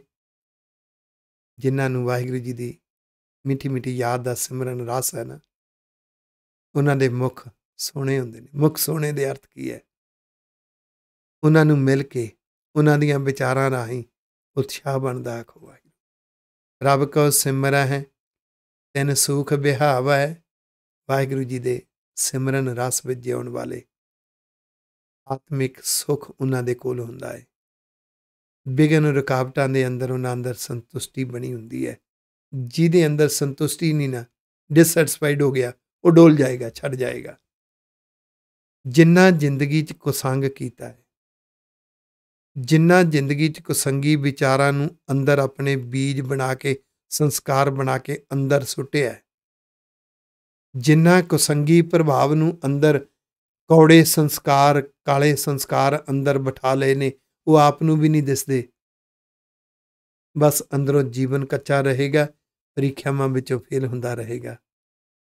ਜਿਨ੍ਹਾਂ ਨੂੰ ਵਾਹਿਗੁਰੂ ਜੀ ਦੀ ਮਿੱਠੀ ਮਿੱਠੀ ਯਾਦ ਦਾ ਸਿਮਰਨ ਰਸ ਹੈ ਨਾ ਉਹਨਾਂ ਦੇ ਮੁਖ ਸੋਹਣੇ ਹੁੰਦੇ ਨੇ ਮੁਖ ਸੋਹਣੇ ਦੇ ਅਰਥ ਕੀ ਹੈ ਉਹਨਾਂ ਨੂੰ ਮਿਲ ਕੇ ਉਹਨਾਂ ਦੀਆਂ ਵਿਚਾਰਾਂ ਰਾਹੀਂ ਉਤਸ਼ਾਹ ਬਣਦਾ ਆਖੋ ਵਾਹਿਗੁਰੂ ਰੱਬ ਕੋ ਸਿਮਰਾ ਹੈ ਤਿੰਨ ਸੁਖ ਬਿਹਾਵਾ ਹੈ ਵਾਹਿਗੁਰੂ ਜੀ ਦੇ ਸਿਮਰਨ ਰਸ ਵਿੱਚ ਜਿਉਣ ਵਾਲੇ ਆਤਮਿਕ ਸੁਖ ਉਹਨਾਂ ਦੇ ਕੋਲ ਹੁੰਦਾ ਹੈ ਬਿਗਨ ਰੁਕਾਵਟਾਂ ਦੇ ਅੰਦਰ ਉਹਨਾਂ ਅੰਦਰ ਸੰਤੁਸ਼ਟੀ ਬਣੀ ਹੁੰਦੀ ਹੈ ਜਿਹਦੇ ਅੰਦਰ ਸੰਤੁਸ਼ਟੀ ਨਹੀਂ ਨਾ ਡਿਸਸੈਟੀਸਫਾਈਡ ਹੋ ਗਿਆ ਉਹ ਡੋਲ ਜਾਏਗਾ ਛੱਡ ਜਾਏਗਾ ਜਿੰਨਾ ਜ਼ਿੰਦਗੀ 'ਚ ਕੁਸੰਗ ਕੀਤਾ ਹੈ ਜਿੰਨਾ ਜ਼ਿੰਦਗੀ 'ਚ ਕੁਸੰਗੀ ਵਿਚਾਰਾਂ ਨੂੰ ਅੰਦਰ ਆਪਣੇ ਬੀਜ ਬਣਾ ਕੇ ਸੰਸਕਾਰ ਬਣਾ ਕੇ ਅੰਦਰ ਸੁੱਟਿਆ ਜਿੰਨਾ ਕੁਸੰਗੀ ਪ੍ਰਭਾਵ ਨੂੰ ਅੰਦਰ ਕੌੜੇ ਸੰਸਕਾਰ ਕਾਲੇ ਸੰਸਕਾਰ ਅੰਦਰ ਬਿਠਾ ਲਏ ਨੇ ਉਹ ਆਪ ਨੂੰ ਵੀ ਨਹੀਂ ਦਿਸਦੇ ਬਸ ਅੰਦਰੋਂ ਜੀਵਨ ਕੱਚਾ ਰਹੇਗਾ ਪ੍ਰੀਖਿਆਵਾਂ ਵਿੱਚੋਂ ਫੇਲ ਹੁੰਦਾ ਰਹੇਗਾ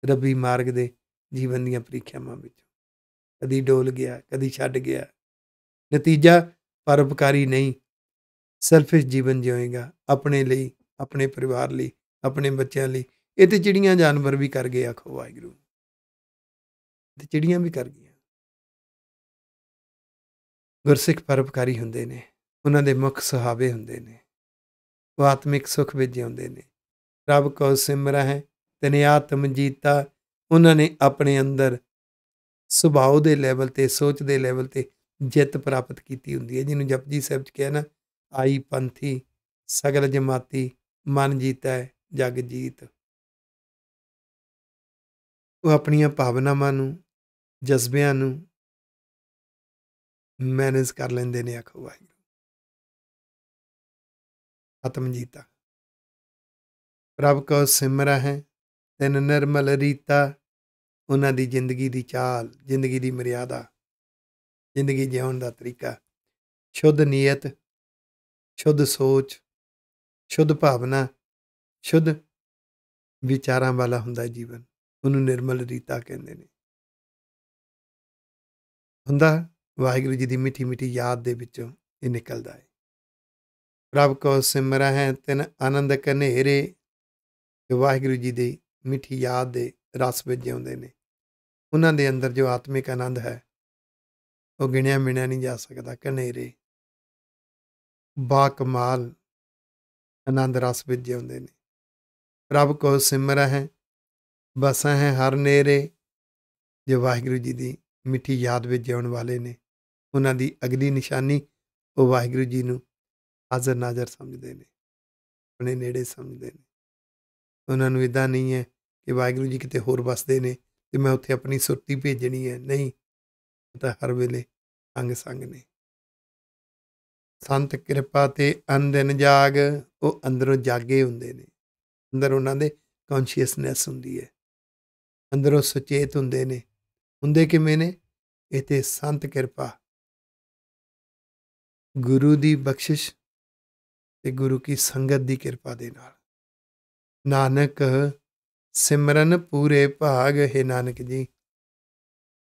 ਰੱਬੀ ਮਾਰਗ ਦੇ ਜੀਵਨ ਦੀਆਂ ਪ੍ਰੀਖਿਆਵਾਂ ਵਿੱਚ ਕਦੀ ਡੋਲ ਗਿਆ ਕਦੀ ਛੱਡ ਗਿਆ ਨਤੀਜਾ ਪਰਉਪਕਾਰੀ ਨਹੀਂ ਸੈਲਫਿਸ਼ ਜੀਵਨ ਜਿਉਏਗਾ ਆਪਣੇ ਲਈ ਆਪਣੇ ਪਰਿਵਾਰ ਲਈ ਆਪਣੇ ਬੱਚਿਆਂ ਲਈ ਇਹ ਤੇ ਚਿੜੀਆਂ ਜਾਨਵਰ ਵੀ ਕਰ ਗਏ ਆਖੋ ਵਾਹਿਗੁਰੂ ਤੇ ਚਿੜੀਆਂ ਵੀ ਕਰ ਗਈਆਂ ਗੁਰਸਿੱਖ ਪਰਉਪਕਾਰੀ ਹੁੰਦੇ ਨੇ ਉਹਨਾਂ ਦੇ ਮੁੱਖ ਸੁਹਾਵੇ ਹੁੰਦੇ ਨੇ ਉਹ ਆਤਮਿਕ ਸੁਖ ਵਿੱਚ ਜਿਉਂਦੇ ਨੇ ਰੱਬ ਕੋ ਸਿਮਰਾ ਹੈ ਤਨੇ ਆਤਮ ਜੀਤਾ ਉਹਨਾਂ ਨੇ ਆਪਣੇ ਅੰਦਰ ਸੁਭਾਅ ਦੇ ਲੈਵਲ ਤੇ ਸੋਚ ਦੇ ਲੈਵਲ ਤੇ ਜਿੱਤ ਪ੍ਰਾਪਤ ਕੀਤੀ ਹੁੰਦੀ ਹੈ ਜਿਹਨੂੰ ਜਪਜੀ ਸਾਹਿਬ ਚ ਕਿਹਾ ਨਾ ਆਈ ਪੰਥੀ ਸਗਲ ਜਮਾਤੀ ਮਨ ਜੀਤੈ ਜਗ ਜੀਤ ਉਹ ਆਪਣੀਆਂ ਭਾਵਨਾਵਾਂ ਨੂੰ ਜਜ਼ਬਿਆਂ ਨੂੰ ਮੈਨੇਜ ਕਰ ਲੈਂਦੇ ਨੇ ਆਖੋ ਵਾਹਿਗੁਰੂ ਆਤਮ ਜੀਤਾ ਪ੍ਰਭ ਕੋ ਸਿਮਰਾ ਹੈ ਤਿਨ ਨਿਰਮਲ ਰੀਤਾ ਉਹਨਾਂ ਦੀ ਜ਼ਿੰਦਗੀ ਦੀ ਚਾਲ ਜ਼ਿੰਦਗੀ ਦੀ ਮਰਿਆਦਾ ਜ਼ਿੰਦਗੀ ਜਿਉਣ ਦਾ ਤਰੀਕਾ ਸ਼ੁੱਧ ਨੀਅਤ ਸ਼ੁੱਧ ਸੋਚ ਸ਼ੁੱਧ ਭਾਵਨਾ ਸ਼ੁੱਧ ਵਿਚਾਰਾਂ ਵਾਲਾ ਹੁੰਦਾ ਜੀਵਨ ਉਹਨੂੰ ਨਿਰਮਲ ਰੀਤਾ ਕਹਿੰਦੇ ਨੇ ਹੁੰਦਾ ਵਾਹਿਗੁਰੂ ਜੀ ਦੀ ਮਿੱਠੀ ਮਿੱਠੀ ਯਾਦ ਦੇ ਵਿੱਚੋਂ ਇਹ ਨਿਕਲਦਾ ਹੈ ਪ੍ਰਭ ਕੋ ਸਿਮਰਹਿ ਹੈ ਤਿਨ ਆਨੰਦ ਕਨੇਰੇ ਜੋ ਵਾਹਿਗੁਰੂ ਜੀ ਦੀ ਮਿੱਠੀ ਯਾਦ ਦੇ ਰਸ ਵਿੱਚ ਜਿਉਂਦੇ ਨੇ ਉਹਨਾਂ ਦੇ ਅੰਦਰ ਜੋ ਆਤਮਿਕ ਆਨੰਦ ਹੈ ਉਹ ਗਿਣਿਆ ਮਿਣਿਆ ਨਹੀਂ ਜਾ ਸਕਦਾ ਕਨੇਰੇ ਬਾ ਕਮਾਲ ਆਨੰਦ ਰਸ ਵਿੱਚ ਜਿਉਂਦੇ ਨੇ ਪ੍ਰਭ ਕੋ ਸਿਮਰ ਹੈ ਬਸਾ ਹੈ ਹਰ ਨੇਰੇ ਜੇ ਵਾਹਿਗੁਰੂ ਜੀ ਦੀ ਮਿੱਠੀ ਯਾਦ ਵਿੱਚ ਜਿਉਣ ਵਾਲੇ ਨੇ ਉਹਨਾਂ ਦੀ ਅਗਲੀ ਨਿਸ਼ਾਨੀ ਉਹ ਵਾਹਿਗੁਰੂ ਜੀ ਨੂੰ ਹਾਜ਼ਰ ਨਾਜ਼ਰ ਸਮਝਦੇ ਨੇ ਆਪਣੇ ਨੇੜੇ ਸਮਝਦੇ ਨੇ ਉਹਨਾਂ ਨੂੰ ਇਦਾਂ ਨਹੀਂ ਹੈ ਕਿ ਵਾਹਿਗੁਰੂ ਜੀ ਕਿਤੇ ਹੋਰ ਵਸਦੇ ਨੇ ਤੇ ਮੈਂ ਉੱਥੇ ਆਪਣੀ ਸੁਰਤੀ ਭੇਜਣੀ ਹੈ ਨਹੀਂ ਤਾਂ ਹਰ ਵੇਲੇ ਅੰਗ ਸੰਗ ਨੇ ਸੰਤ ਕਿਰਪਾ ਤੇ ਅੰਦਨ ਜਾਗ ਉਹ ਅੰਦਰੋਂ ਜਾਗੇ ਹੁੰਦੇ ਨੇ ਅੰਦਰ ਉਹਨਾਂ ਦੇ ਕੌਨਸ਼ੀਅਸਨੈਸ ਹੁੰਦੀ ਹੈ ਅੰਦਰੋਂ ਸੁਚੇਤ ਹੁੰਦੇ ਨੇ ਹੁੰਦੇ ਕਿਵੇਂ ਨੇ ਇਹ ਤੇ ਸੰਤ ਕਿਰਪਾ ਗੁਰੂ ਦੀ ਬਖਸ਼ਿਸ਼ ਤੇ ਗੁਰੂ ਕੀ ਸੰਗਤ ਦੀ ਕਿਰਪਾ ਦੇ ਨਾਲ ਨਾਨਕ ਸਿਮਰਨ ਪੂਰੇ ਭਾਗ ਹੈ ਨਾਨਕ ਜੀ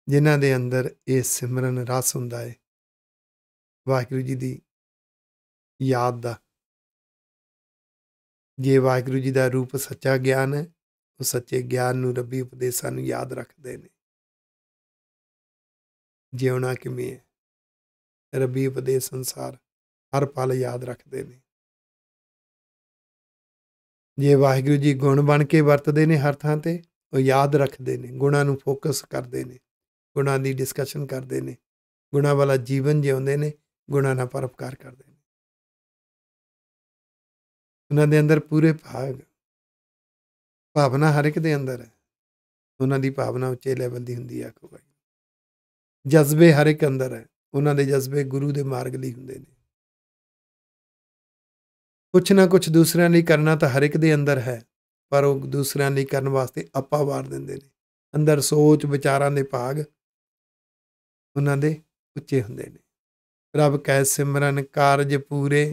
ਜਿਨ੍ਹਾਂ ਦੇ ਅੰਦਰ ਇਹ ਸਿਮਰਨ ਰਸ ਹੁੰਦਾ ਹੈ ਵਾਹਿਗੁਰੂ ਜੀ ਦੀ ਯਾਦ ਦਾ ਜੇ ਵਾਹਿਗੁਰੂ ਜੀ ਦਾ ਰੂਪ ਸੱਚਾ ਗਿਆਨ ਹੈ ਉਹ ਸੱਚੇ ਗਿਆਨ ਨੂੰ ਰੱਬੀ ਉਪਦੇਸ਼ਾਂ ਨੂੰ ਯਾਦ ਰੱਖਦੇ ਨੇ ਜਿਉਣਾ ਕਿਵੇਂ ਹੈ ਰੱਬੀ ਉਪਦੇਸ਼ ਸੰਸਾਰ ਹਰ ਪਲ ਯਾਦ ਰੱਖਦੇ ਨੇ ਜੇ ਵਾਹਿਗੁਰੂ ਜੀ ਗੁਣ ਬਣ ਕੇ ਵਰਤਦੇ ਨੇ ਹਰ ਥਾਂ ਤੇ ਉਹ ਯਾਦ ਰੱਖਦੇ ਨੇ ਗੁਣਾਂ ਨੂੰ ਫੋਕਸ ਕਰਦੇ ਨੇ ਗੁਣਾ ਦੀ ਡਿਸਕਸ਼ਨ ਕਰਦੇ ਨੇ ਗੁਣਾ ਵਾਲਾ ਜੀਵਨ ਜਿਉਂਦੇ ਨੇ ਗੁਣਾ ਨਾਲ ਪਰਪਕਾਰ ਕਰਦੇ ਨੇ ਉਹਨਾਂ ਦੇ ਅੰਦਰ ਪੂਰੇ ਭਾਗ ਭਾਵਨਾ ਹਰ ਇੱਕ ਦੇ ਅੰਦਰ ਹੈ ਉਹਨਾਂ ਦੀ ਭਾਵਨਾ ਉੱਚੇ ਲੈਵਲ ਦੀ ਹੁੰਦੀ ਹੈ ਭਾਈ ਜਜ਼ਬੇ ਹਰ ਇੱਕ ਅੰਦਰ ਹੈ ਉਹਨਾਂ ਦੇ ਜਜ਼ਬੇ ਗੁਰੂ ਦੇ ਮਾਰਗ ਲਈ ਹੁੰਦੇ ਨੇ ਕੁਛ ਨਾ ਕੁਛ ਦੂਸਰਿਆਂ ਲਈ ਕਰਨਾ ਤਾਂ ਹਰ ਇੱਕ ਦੇ ਅੰਦਰ ਹੈ ਪਰ ਉਹ ਦੂਸਰਿਆਂ ਲਈ ਕਰਨ ਵਾਸਤੇ ਆਪਾ ਵਾਰ ਦਿੰਦੇ ਨੇ ਅੰਦਰ ਸੋਚ ਵਿਚਾਰਾਂ ਦੇ ਭਾਗ ਉਹਨਾਂ ਦੇ ਉੱਚੇ ਹੁੰਦੇ ਨੇ ਰੱਬ ਕੈ ਸਿਮਰਨ ਕਾਰਜ ਪੂਰੇ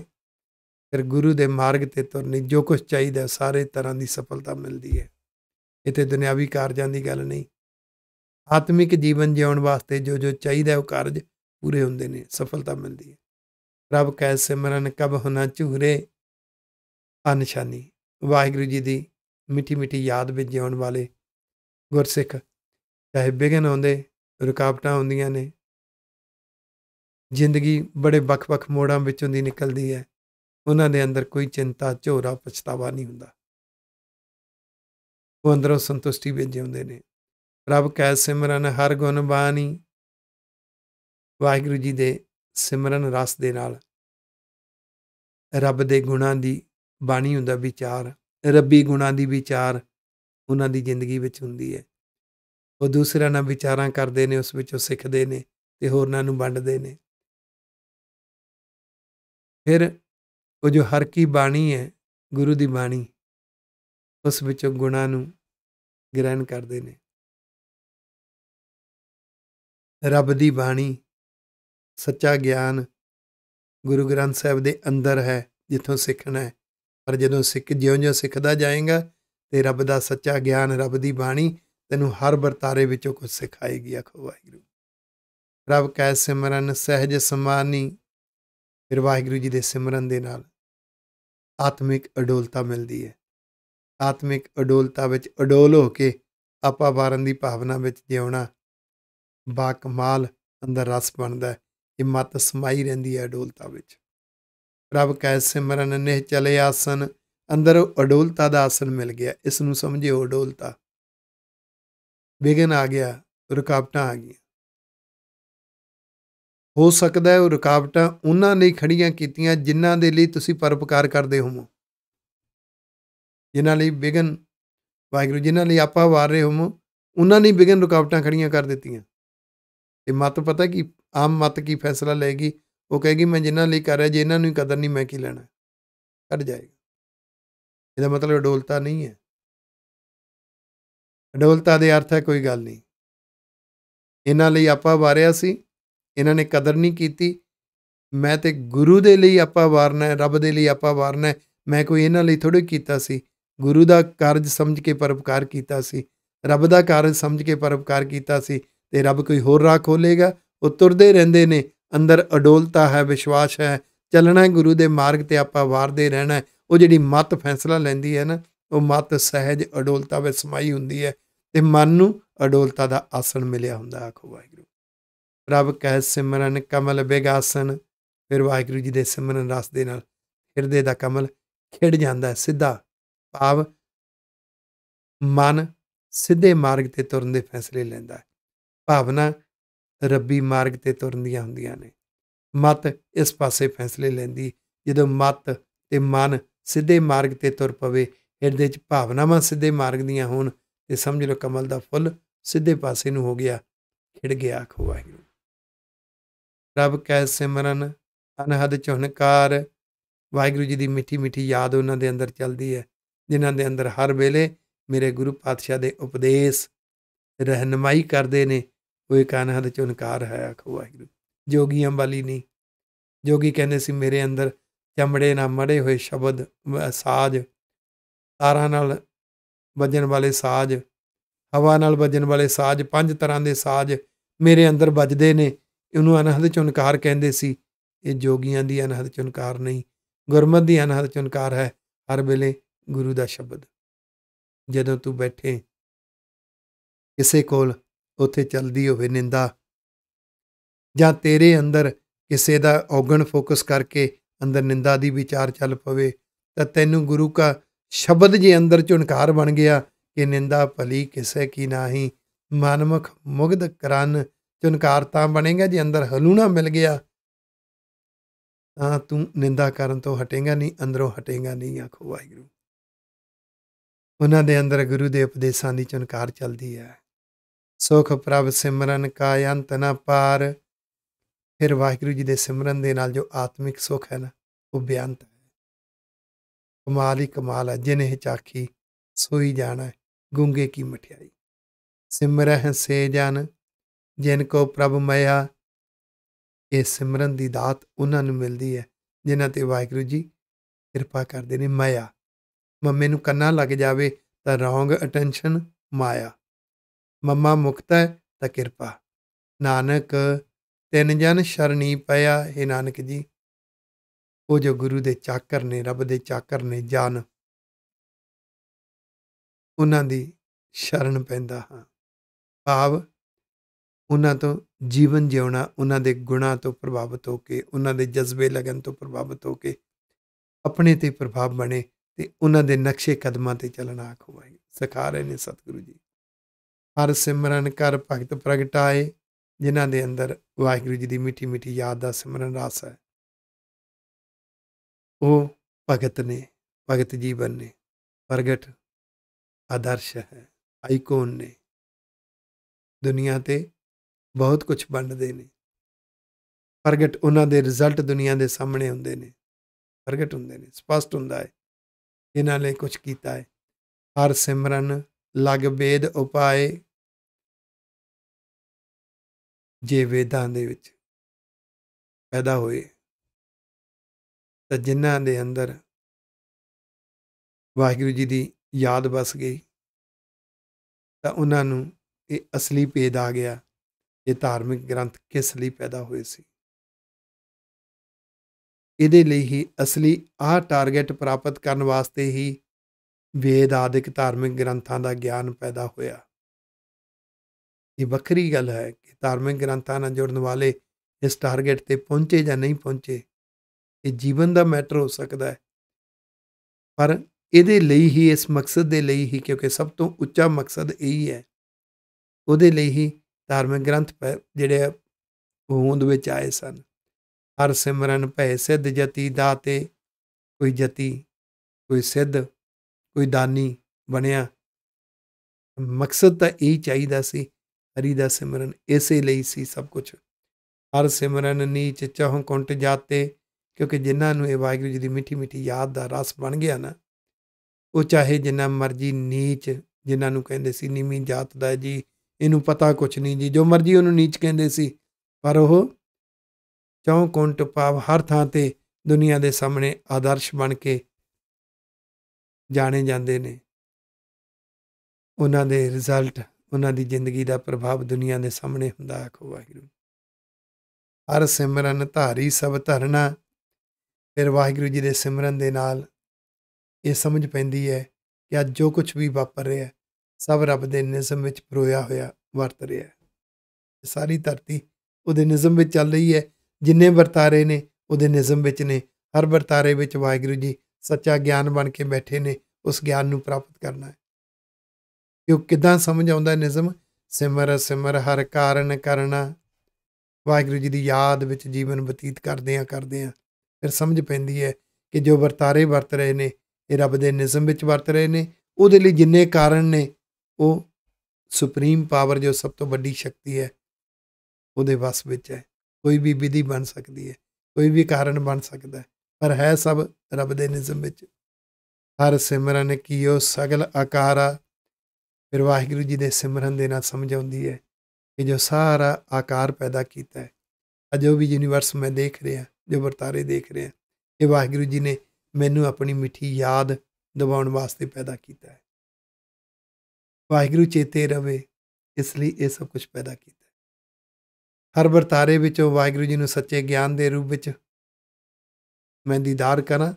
ਫਿਰ ਗੁਰੂ ਦੇ ਮਾਰਗ ਤੇ ਤੁਰਨੀ ਜੋ ਕੁਝ ਚਾਹੀਦਾ ਸਾਰੇ ਤਰ੍ਹਾਂ ਦੀ ਸਫਲਤਾ ਮਿਲਦੀ ਹੈ ਇਤੇ ਦੁਨਿਆਵੀ ਕਾਰਜਾਂ ਦੀ ਗੱਲ ਨਹੀਂ ਆਤਮਿਕ ਜੀਵਨ ਜਿਉਣ ਵਾਸਤੇ ਜੋ ਜੋ ਚਾਹੀਦਾ ਉਹ ਕਾਰਜ ਪੂਰੇ ਹੁੰਦੇ ਨੇ ਸਫਲਤਾ ਮਿਲਦੀ ਹੈ ਰੱਬ ਕੈ ਸਿਮਰਨ ਕਬ ਹੋਣਾ ਝੂਰੇ ਆ ਨਿਸ਼ਾਨੀ ਵਾਹਿਗੁਰੂ ਜੀ ਦੀ ਮਿੱਠੀ ਮਿੱਠੀ ਯਾਦ ਵਿੱਚ ਜਿਉਣ ਵਾਲੇ ਗੁਰਸਿੱਖ ਚਾਹੇ ਬਿਗਨ ਹੁੰਦੇ ਰੁਕਾਵਟਾਂ ਹੁੰਦੀਆਂ ਨੇ ਜ਼ਿੰਦਗੀ ਬੜੇ ਵੱਖ-ਵੱਖ ਮੋੜਾਂ ਵਿੱਚੋਂ ਦੀ ਨਿਕਲਦੀ ਹੈ ਉਹਨਾਂ ਦੇ ਅੰਦਰ ਕੋਈ ਚਿੰਤਾ ਝੋਰਾ ਪਛਤਾਵਾ ਨਹੀਂ ਹੁੰਦਾ ਉਹ ਅੰਦਰੋਂ ਸੰਤੁਸ਼ਟੀ ਵਿੱਚ ਜਿਉਂਦੇ ਨੇ ਰੱਬ ਕੈ ਸਿਮਰਨ ਹਰ ਗੁਣ ਬਾਣੀ ਵਾਹਿਗੁਰੂ ਜੀ ਦੇ ਸਿਮਰਨ ਰਸ ਦੇ ਨਾਲ ਰੱਬ ਦੇ ਗੁਣਾਂ ਦੀ ਬਾਣੀ ਹੁੰਦਾ ਵਿਚਾਰ ਰੱਬੀ ਗੁਣਾਂ ਦੀ ਵਿਚਾਰ ਉਹਨਾਂ ਦੀ ਜ਼ਿੰਦਗੀ ਵਿੱਚ ਹੁੰਦੀ ਹੈ ਉਹ ਦੂਸਰਿਆਂ ਨਾਲ ਵਿਚਾਰਾਂ ਕਰਦੇ ਨੇ ਉਸ ਵਿੱਚੋਂ ਸਿੱਖਦੇ ਨੇ ਤੇ ਹੋਰਨਾਂ ਨੂੰ ਵੰਡਦੇ ਨੇ ਫਿਰ ਉਹ ਜੋ ਹਰ ਕੀ ਬਾਣੀ ਹੈ ਗੁਰੂ ਦੀ ਬਾਣੀ ਉਸ ਵਿੱਚੋਂ ਗੁਣਾਂ ਨੂੰ ਗ੍ਰਹਿਣ ਕਰਦੇ ਨੇ ਰੱਬ ਦੀ ਬਾਣੀ ਸੱਚਾ ਗਿਆਨ ਗੁਰੂ ਗ੍ਰੰਥ ਸਾਹਿਬ ਦੇ ਅੰਦਰ ਹੈ ਜਿੱਥੋਂ ਸਿੱਖਣਾ ਹੈ ਪਰ ਜਦੋਂ ਸਿੱਖ ਜਿਉਂ-ਜਿਉਂ ਸਿੱਖਦਾ ਜਾਏਗਾ ਤੇ ਰੱਬ ਦਾ ਸੱਚਾ ਗਿਆਨ ਰੱਬ ਦੀ ਬਾਣੀ ਤੈਨੂੰ ਹਰ ਵਰਤਾਰੇ ਵਿੱਚੋਂ ਕੁਝ ਸਿਖਾਏਗੀ ਅਖੋ ਵਾਹਿਗੁਰੂ ਰੱਬ ਕੈ ਸਿਮਰਨ ਸਹਿਜ ਸਮਾਨੀ ਫਿਰ ਵਾਹਿਗੁਰੂ ਜੀ ਦੇ ਸਿਮਰਨ ਦੇ ਨਾਲ ਆਤਮਿਕ ਅਡੋਲਤਾ ਮਿਲਦੀ ਹੈ ਆਤਮਿਕ ਅਡੋਲਤਾ ਵਿੱਚ ਅਡੋਲ ਹੋ ਕੇ ਆਪਾ ਵਾਰਨ ਦੀ ਭਾਵਨਾ ਵਿੱਚ ਜਿਉਣਾ ਬਾ ਕਮਾਲ ਅੰਦਰ ਰਸ ਬਣਦਾ ਹੈ ਇਹ ਮਤ ਸਮਾਈ ਰਹਿੰਦੀ ਹੈ ਅਡੋਲਤਾ ਵਿੱਚ ਰੱਬ ਕੈ ਸਿਮਰਨ ਨੇ ਚਲੇ ਆਸਨ ਅੰਦਰ ਅਡੋਲਤਾ ਦਾ ਆਸਨ ਮਿਲ ਗਿਆ ਇਸ ਨੂੰ ਸਮਝਿਓ ਅਡੋਲਤਾ ਵਿਗਨ ਆ ਗਿਆ ਰੁਕਾਵਟਾਂ ਆ ਗਈਆਂ ਹੋ ਸਕਦਾ ਹੈ ਉਹ ਰੁਕਾਵਟਾਂ ਉਹਨਾਂ ਨੇ ਖੜੀਆਂ ਕੀਤੀਆਂ ਜਿਨ੍ਹਾਂ ਦੇ ਲਈ ਤੁਸੀਂ ਪਰਪਕਾਰ ਕਰਦੇ ਹੋਵੋ ਜਿਨ੍ਹਾਂ ਲਈ ਵਿਗਨ ਵਾਇਗਰੂ ਜਿਨ੍ਹਾਂ ਲਈ ਆਪਾਂ ਵਾਰ ਰਹੇ ਹੋਵੋ ਉਹਨਾਂ ਨੇ ਵਿਗਨ ਰੁਕਾਵਟਾਂ ਖੜੀਆਂ ਕਰ ਦਿੱਤੀਆਂ ਤੇ ਮਤ ਪਤਾ ਕਿ ਆਮ ਮਤ ਕੀ ਫੈਸਲਾ ਲਏਗੀ ਉਹ ਕਹੇਗੀ ਮੈਂ ਜਿਨ੍ਹਾਂ ਲਈ ਕਰ ਰਿਹਾ ਜੇ ਇਹਨਾਂ ਨੂੰ ਹੀ ਕਦਰ ਨਹੀਂ ਮੈਂ ਕੀ ਲੈਣਾ ਕੱਢ ਜਾਏਗਾ ਇਹਦਾ ਮਤਲਬ ਡੋਲਤਾ ਨਹੀਂ ਹੈ ਅਡੋਲਤਾ ਦੇ ਅਰਥ ਹੈ ਕੋਈ ਗੱਲ ਨਹੀਂ ਇਹਨਾਂ ਲਈ ਆਪਾਂ ਵਾਰਿਆ ਸੀ ਇਹਨਾਂ ਨੇ ਕਦਰ ਨਹੀਂ ਕੀਤੀ ਮੈਂ ਤੇ ਗੁਰੂ ਦੇ ਲਈ ਆਪਾਂ ਵਾਰਨਾ ਹੈ ਰੱਬ ਦੇ ਲਈ ਆਪਾਂ ਵਾਰਨਾ ਹੈ ਮੈਂ ਕੋਈ ਇਹਨਾਂ ਲਈ ਥੋੜੀ ਕੀਤਾ ਸੀ ਗੁਰੂ ਦਾ ਕਾਰਜ ਸਮਝ ਕੇ ਪਰਉਪਕਾਰ ਕੀਤਾ ਸੀ ਰੱਬ ਦਾ ਕਾਰਜ ਸਮਝ ਕੇ ਪਰਉਪਕਾਰ ਕੀਤਾ ਸੀ ਤੇ ਰੱਬ ਕੋਈ ਹੋਰ ਰਾਹ ਖੋਲੇਗਾ ਉਹ ਤੁਰਦੇ ਰਹਿੰਦੇ ਨੇ ਅੰਦਰ ਅਡੋਲਤਾ ਹੈ ਵਿਸ਼ਵਾਸ ਹੈ ਚੱਲਣਾ ਹੈ ਗੁਰੂ ਦੇ ਮਾਰਗ ਤੇ ਆਪਾਂ ਵਾਰਦੇ ਰਹਿਣਾ ਉਹ ਜਿਹੜੀ ਮਤ ਫੈਸਲਾ ਲੈਂਦੀ ਹੈ ਨਾ ਉਹ ਮਤ ਸਹਿਜ ਅਡੋਲਤਾ ਵਿੱਚ ਸਮਾਈ ਹੁੰਦੀ ਹੈ ਤੇ ਮਨ ਨੂੰ ਅਡੋਲਤਾ ਦਾ ਆਸਣ ਮਿਲਿਆ ਹੁੰਦਾ ਆਖੋ ਵਾਹਿਗੁਰੂ ਰੱਬ ਕਹਿ ਸਿਮਰਨ ਕਮਲ ਬੇਗਾਸਨ ਫਿਰ ਵਾਹਿਗੁਰੂ ਜੀ ਦੇ ਸਿਮਰਨ ਰਸ ਦੇ ਨਾਲ ਹਿਰਦੇ ਦਾ ਕਮਲ ਖਿੜ ਜਾਂਦਾ ਸਿੱਧਾ ਭਾਵ ਮਨ ਸਿੱਧੇ ਮਾਰਗ ਤੇ ਤੁਰਨ ਦੇ ਫੈਸਲੇ ਲੈਂਦਾ ਹੈ ਭਾਵਨਾ ਰੱਬੀ ਮਾਰਗ ਤੇ ਤੁਰਨ ਦੀਆਂ ਹੁੰਦੀਆਂ ਨੇ ਮਤ ਇਸ ਪਾਸੇ ਫੈਸਲੇ ਲੈਂਦੀ ਜਦੋਂ ਮਤ ਤੇ ਮਨ ਸਿੱਧੇ ਮਾਰਗ ਤੇ ਤੁਰ ਪਵੇ ਹਿਰਦੇ 'ਚ ਭਾਵਨਾਵਾਂ ਸਿੱਧੇ ਮਾਰਗ ਦੀਆਂ ਹੋਣ ਤੇ ਸਮਝ ਲਓ ਕਮਲ ਦਾ ਫੁੱਲ ਸਿੱਧੇ ਪਾਸੇ ਨੂੰ ਹੋ ਗਿਆ ਖਿੜ ਗਿਆ ਆਖੋ ਵਾਹਿਗੁਰੂ ਰੱਬ ਕੈ ਸਿਮਰਨ ਅਨਹਦ ਚੁਹਨਕਾਰ ਵਾਹਿਗੁਰੂ ਜੀ ਦੀ ਮਿੱਠੀ ਮਿੱਠੀ ਯਾਦ ਉਹਨਾਂ ਦੇ ਅੰਦਰ ਚੱਲਦੀ ਹੈ ਜਿਨ੍ਹਾਂ ਦੇ ਅੰਦਰ ਹਰ ਵੇਲੇ ਮੇਰੇ ਗੁਰੂ ਪਾਤਸ਼ਾਹ ਦੇ ਉਪਦੇਸ਼ ਰਹਿਨਮਾਈ ਕਰਦੇ ਨੇ ਉਹ ਇੱਕ ਅਨਹਦ ਚੁਹਨਕਾਰ ਹੈ ਆਖੋ ਵਾਹਿਗੁਰੂ ਜੋਗੀਆਂ ਵਾਲੀ ਨਹੀਂ ਜੋਗੀ ਕਹਿੰਦੇ ਸੀ ਮੇਰੇ ਅੰਦਰ ਚਮੜੇ ਨਾਲ ਮੜੇ ਹੋਏ ਸ਼ਬਦ ਸਾਜ ਤਾਰਾਂ ਨਾਲ ਵੱਜਣ ਵਾਲੇ ਸਾਜ਼ ਹਵਾ ਨਾਲ ਵੱਜਣ ਵਾਲੇ ਸਾਜ਼ ਪੰਜ ਤਰ੍ਹਾਂ ਦੇ ਸਾਜ਼ ਮੇਰੇ ਅੰਦਰ ਵੱਜਦੇ ਨੇ ਇਹਨੂੰ ਅਨਹਦ ਚੁਨਕਾਰ ਕਹਿੰਦੇ ਸੀ ਇਹ ਜੋਗੀਆਂ ਦੀ ਅਨਹਦ ਚੁਨਕਾਰ ਨਹੀਂ ਗੁਰਮਤ ਦੀ ਅਨਹਦ ਚੁਨਕਾਰ ਹੈ ਹਰ ਵੇਲੇ ਗੁਰੂ ਦਾ ਸ਼ਬਦ ਜਦੋਂ ਤੂੰ ਬੈਠੇ ਕਿਸੇ ਕੋਲ ਉਥੇ ਚਲਦੀ ਹੋਵੇ ਨਿੰਦਾ ਜਾਂ ਤੇਰੇ ਅੰਦਰ ਕਿਸੇ ਦਾ ਔਗਣ ਫੋਕਸ ਕਰਕੇ ਅੰਦਰ ਨਿੰਦਾ ਦੀ ਵਿਚਾਰ ਚੱਲ ਪਵੇ ਤਾਂ ਤੈਨੂੰ ਗੁਰੂ ਕਾ ਸ਼ਬਦ ਜੇ ਅੰਦਰ ਝੁਨਕਾਰ ਬਣ ਗਿਆ ਕਿ ਨਿੰਦਾ ਭਲੀ ਕਿਸੇ ਕੀ ਨਾਹੀ ਮਨਮੁਖ ਮੁਗਧ ਕਰਨ ਝੁਨਕਾਰ ਤਾਂ ਬਣੇਗਾ ਜੇ ਅੰਦਰ ਹਲੂਣਾ ਮਿਲ ਗਿਆ ਤਾਂ ਤੂੰ ਨਿੰਦਾ ਕਰਨ ਤੋਂ ਹਟੇਗਾ ਨਹੀਂ ਅੰਦਰੋਂ ਹਟੇਗਾ ਨਹੀਂ ਆਖੋ ਵਾਹਿਗੁਰੂ ਉਹਨਾਂ ਦੇ ਅੰਦਰ ਗੁਰੂ ਦੇ ਉਪਦੇਸ਼ਾਂ ਦੀ ਚੁਣਕਾਰ ਚੱਲਦੀ ਹੈ ਸੁਖ ਪ੍ਰਭ ਸਿਮਰਨ ਕਾ ਅੰਤ ਨਾ ਪਾਰ ਫਿਰ ਵਾਹਿਗੁਰੂ ਜੀ ਦੇ ਸਿਮਰਨ ਦੇ ਨਾਲ ਜੋ ਆਤਮਿਕ ਸੁਖ ਹੈ ਨਾ ਉਹ ਬੇਅੰਤ ਹੈ ਕਮਾਲ ਹੀ ਕਮਾਲ ਹੈ ਜਿਨੇ ਚਾਖੀ ਸੋਈ ਜਾਣਾ ਗੁੰਗੇ ਕੀ ਮਠਿਆਈ ਸਿਮਰਹਿ ਸੇ ਜਨ ਜਿਨ ਕੋ ਪ੍ਰਭ ਮਇਆ ਇਹ ਸਿਮਰਨ ਦੀ ਦਾਤ ਉਹਨਾਂ ਨੂੰ ਮਿਲਦੀ ਹੈ ਜਿਨ੍ਹਾਂ ਤੇ ਵਾਹਿਗੁਰੂ ਜੀ ਕਿਰਪਾ ਕਰਦੇ ਨੇ ਮਾਇਆ ਮੰਮੇ ਨੂੰ ਕੰਨਾ ਲੱਗ ਜਾਵੇ ਤਾਂ ਰੋਂਗ ਅਟੈਂਸ਼ਨ ਮਾਇਆ ਮੰਮਾ ਮੁਕਤ ਹੈ ਤਾਂ ਕਿਰਪਾ ਨਾਨਕ ਤਿੰਨ ਜਨ ਸ਼ਰਣੀ ਪਿਆ ਇਹ ਨਾਨਕ ਜੀ ਉਹ ਜੋ ਗੁਰੂ ਦੇ ਚਾਕਰ ਨੇ ਰੱਬ ਦੇ ਚਾਕਰ ਨੇ ਜਾਣ ਉਹਨਾਂ ਦੀ ਸ਼ਰਨ ਪੈਂਦਾ ਹਾਂ ਭਾਵ ਉਹਨਾਂ ਤੋਂ ਜੀਵਨ ਜਿਉਣਾ ਉਹਨਾਂ ਦੇ ਗੁਣਾ ਤੋਂ ਪ੍ਰਭਾਵਿਤ ਹੋ ਕੇ ਉਹਨਾਂ ਦੇ ਜਜ਼ਬੇ ਲਗਨ ਤੋਂ ਪ੍ਰਭਾਵਿਤ ਹੋ ਕੇ ਆਪਣੇ ਤੇ ਪ੍ਰਭਾਵ ਬਣੇ ਤੇ ਉਹਨਾਂ ਦੇ ਨਕਸ਼ੇ ਕਦਮਾਂ ਤੇ ਚੱਲਣਾ ਆਖਵਾਏ ਸਿਖਾ ਰਹੇ ਨੇ ਸਤਿਗੁਰੂ ਜੀ ਹਰ ਸਿਮਰਨ ਕਰ ਭਗਤ ਪ੍ਰਗਟਾਏ ਜਿਨ੍ਹਾਂ ਦੇ ਅੰਦਰ ਵਾਹਿਗੁਰੂ ਜੀ ਦੀ ਮਿੱਠੀ ਮਿੱਠੀ ਯਾਦ ਦਾ ਸਿਮਰਨ ਰਸ ਹੈ ਉਹ ਭਗਤ ਨੇ ਭਗਤ ਜੀਵਨ ਨੇ ਪ੍ਰਗਟ ਆਦਰਸ਼ ਹੈ ਆਈਕਨ ਨੇ ਦੁਨੀਆ ਤੇ ਬਹੁਤ ਕੁਝ ਬਣਦੇ ਨੇ ਪ੍ਰਗਟ ਉਹਨਾਂ ਦੇ ਰਿਜ਼ਲਟ ਦੁਨੀਆ ਦੇ ਸਾਹਮਣੇ ਹੁੰਦੇ ਨੇ ਪ੍ਰਗਟ ਹੁੰਦੇ ਨੇ ਸਪਸ਼ਟ ਹੁੰਦਾ ਹੈ ਇਹਨਾਂ ਨੇ ਕੁਝ ਕੀਤਾ ਹੈ ਹਰ ਸਿਮਰਨ ਲਗ ਬੇਦ ਉਪਾਏ ਜੇ ਵੇਦਾਂ ਦੇ ਵਿੱਚ ਪੈਦਾ ਹੋਏ ਤਾਂ ਜਿਨ੍ਹਾਂ ਦੇ ਅੰਦਰ ਵਾਹਿਗੁਰੂ ਜੀ ਦੀ ਯਾਦ ਵਸ ਗਈ ਤਾਂ ਉਹਨਾਂ ਨੂੰ ਇਹ ਅਸਲੀ ਪੇਦ ਆ ਗਿਆ ਇਹ ਧਾਰਮਿਕ ਗ੍ਰੰਥ ਕਿਸ ਲਈ ਪੈਦਾ ਹੋਏ ਸੀ ਇਹਦੇ ਲਈ ਹੀ ਅਸਲੀ ਆਹ ਟਾਰਗੇਟ ਪ੍ਰਾਪਤ ਕਰਨ ਵਾਸਤੇ ਹੀ ਵੇਦ ਆਦਿਕ ਧਾਰਮਿਕ ਗ੍ਰੰਥਾਂ ਦਾ ਗਿਆਨ ਪੈਦਾ ਹੋਇਆ ਇਹ ਵੱਖਰੀ ਗੱਲ ਹੈ ਕਿ ਧਾਰਮਿਕ ਗ੍ਰੰਥਾਂ ਨਾਲ ਜੁੜਨ ਵਾਲੇ ਇਸ ਟਾਰਗੇਟ ਤੇ ਪਹੁੰਚੇ ਜਾਂ ਨਹੀਂ ਪਹੁੰਚੇ ਇਹ ਜੀਵਨ ਦਾ ਮੈਟਰ ਹੋ ਸਕਦਾ ਹੈ ਪਰ ਇਹਦੇ ਲਈ ਹੀ ਇਸ ਮਕਸਦ ਦੇ ਲਈ ਹੀ ਕਿਉਂਕਿ ਸਭ ਤੋਂ ਉੱਚਾ ਮਕਸਦ ਇਹੀ ਹੈ ਉਹਦੇ ਲਈ ਹੀ ਧਾਰਮਿਕ ਗ੍ਰੰਥ ਜਿਹੜੇ ਹੋਂਦ ਵਿੱਚ ਆਏ ਸਨ ਹਰ ਸਿਮਰਨ ਭੈ ਸਿੱਧ ਜਤੀ ਦਾਤੇ ਕੋਈ ਜਤੀ ਕੋਈ ਸਿੱਧ ਕੋਈ ਦਾਨੀ ਬਣਿਆ ਮਕਸਦ ਤਾਂ ਇਹ ਚਾਹੀਦਾ ਸੀ ਹਰੀ ਦਾ ਸਿਮਰਨ ਇਸੇ ਲਈ ਸੀ ਸਭ ਕੁਝ ਹਰ ਸਿਮਰਨ ਨੀਚ ਚਹੁ ਕੁੰਟ ਜਾਤੇ ਕਿਉਂਕਿ ਜਿਨ੍ਹਾਂ ਨੂੰ ਇਹ ਵਾਹਿਗੁਰੂ ਜੀ ਦੀ ਮਿੱਠੀ ਮਿੱਠੀ ਯਾਦ ਦਾ ਰਸ ਬਣ ਗਿਆ ਨਾ ਉਹ ਚਾਹੇ ਜਿੰਨਾ ਮਰਜ਼ੀ ਨੀਚ ਜਿਨ੍ਹਾਂ ਨੂੰ ਕਹਿੰਦੇ ਸੀ ਨੀਵੀਂ ਜਾਤ ਦਾ ਜੀ ਇਹਨੂੰ ਪਤਾ ਕੁਛ ਨਹੀਂ ਜੀ ਜੋ ਮਰਜ਼ੀ ਉਹਨੂੰ ਨੀਚ ਕਹਿੰਦੇ ਸੀ ਪਰ ਉਹ ਚੌਂ ਪਾਵ ਹਰ ਥਾਂ ਤੇ ਦੁਨੀਆ ਦੇ ਸਾਹਮਣੇ ਆਦਰਸ਼ ਬਣ ਕੇ ਜਾਣੇ ਜਾਂਦੇ ਨੇ ਉਹਨਾਂ ਦੇ ਰਿਜ਼ਲਟ ਉਹਨਾਂ ਦੀ ਜ਼ਿੰਦਗੀ ਦਾ ਪ੍ਰਭਾਵ ਦੁਨੀਆ ਦੇ ਸਾਹਮਣੇ ਹੁੰਦਾ ਹੈ ਖੋ ਹਰ ਸਿਮਰਨ ਧਾਰੀ ਸਭ ਧਰਨਾ ਫਿਰ ਵਾਹਿਗੁਰੂ ਜੀ ਦੇ ਸਿਮਰਨ ਦੇ ਨਾਲ ਇਹ ਸਮਝ ਪੈਂਦੀ ਹੈ ਕਿ ਅੱਜ ਜੋ ਕੁਝ ਵੀ ਵਾਪਰ ਰਿਹਾ ਸਭ ਰੱਬ ਦੇ ਨਿਜ਼ਮ ਵਿੱਚ ਪਰੋਇਆ ਹੋਇਆ ਵਰਤ ਰਿਹਾ ਹੈ ਸਾਰੀ ਧਰਤੀ ਉਹਦੇ ਨਿਜ਼ਮ ਵਿੱਚ ਚੱਲ ਰਹੀ ਹੈ ਜਿੰਨੇ ਵਰਤਾਰੇ ਨੇ ਉਹਦੇ ਨਿਜ਼ਮ ਵਿੱਚ ਨੇ ਹਰ ਵਰਤਾਰੇ ਵਿੱਚ ਵਾਹਿਗੁਰੂ ਜੀ ਸੱਚਾ ਗਿਆਨ ਬਣ ਕੇ ਬੈਠੇ ਨੇ ਉਸ ਗਿਆਨ ਨੂੰ ਪ੍ਰਾਪਤ ਕਰਨਾ ਹੈ ਕਿ ਉਹ ਕਿਦਾਂ ਸਮਝ ਆਉਂਦਾ ਨਿਜ਼ਮ ਸਿਮਰ ਸਿਮਰ ਹਰ ਕਾਰਨ ਕਰਨਾ ਵਾਹਿਗੁਰੂ ਜੀ ਦੀ ਯਾਦ ਵਿੱਚ ਜੀਵਨ ਬਤੀਤ ਕਰਦੇ ਆ ਕਰਦੇ ਆ ਫਿਰ ਸਮਝ ਪੈਂਦੀ ਹੈ ਕਿ ਜੋ ਵਰਤਾਰੇ ਵਰਤ ਰਹੇ ਨੇ ਇਹ ਰੱਬ ਦੇ ਨਿਜ਼ਮ ਵਿੱਚ ਵਰਤ ਰਹੇ ਨੇ ਉਹਦੇ ਲਈ ਜਿੰਨੇ ਕਾਰਨ ਨੇ ਉਹ ਸੁਪਰੀਮ ਪਾਵਰ ਜੋ ਸਭ ਤੋਂ ਵੱਡੀ ਸ਼ਕਤੀ ਹੈ ਉਹਦੇ ਵਸ ਵਿੱਚ ਹੈ ਕੋਈ ਵੀ ਵਿਧੀ ਬਣ ਸਕਦੀ ਹੈ ਕੋਈ ਵੀ ਕਾਰਨ ਬਣ ਸਕਦਾ ਹੈ ਪਰ ਹੈ ਸਭ ਰੱਬ ਦੇ ਨਿਜ਼ਮ ਵਿੱਚ ਹਰ ਸਿਮਰਨ ਕੀਓ ਸਗਲ ਆਕਾਰਾ ਫਿਰ ਵਾਹਿਗੁਰੂ ਜੀ ਦੇ ਸਿਮਰਨ ਦੇ ਨਾਲ ਸਮਝ ਆਉਂਦੀ ਹੈ ਕਿ ਜੋ ਸਾਰਾ ਆਕਾਰ ਪੈਦਾ ਕੀਤਾ ਹੈ ਅਜੋ ਵੀ ਯੂਨੀਵਰਸ ਮੈਂ ਦੇਖ ਰਿਹਾ ਜੋ ਵਰਤਾਰੇ ਦੇਖ ਰਹੇ ਆ ਇਹ ਵਾਹਿਗੁਰੂ ਜੀ ਨੇ ਮੈਨੂੰ ਆਪਣੀ ਮਿੱਠੀ ਯਾਦ ਦਿਵਾਉਣ ਵਾਸਤੇ ਪੈਦਾ ਕੀਤਾ ਹੈ ਵਾਹਿਗੁਰੂ ਚੇਤੇ ਰਵੇ ਇਸ ਲਈ ਇਹ ਸਭ ਕੁਝ ਪੈਦਾ ਕੀਤਾ ਹਰ ਵਰਤਾਰੇ ਵਿੱਚੋਂ ਵਾਹਿਗੁਰੂ ਜੀ ਨੂੰ ਸੱਚੇ ਗਿਆਨ ਦੇ ਰੂਪ ਵਿੱਚ ਮੈਂ ਦੀਦਾਰ ਕਰਾਂ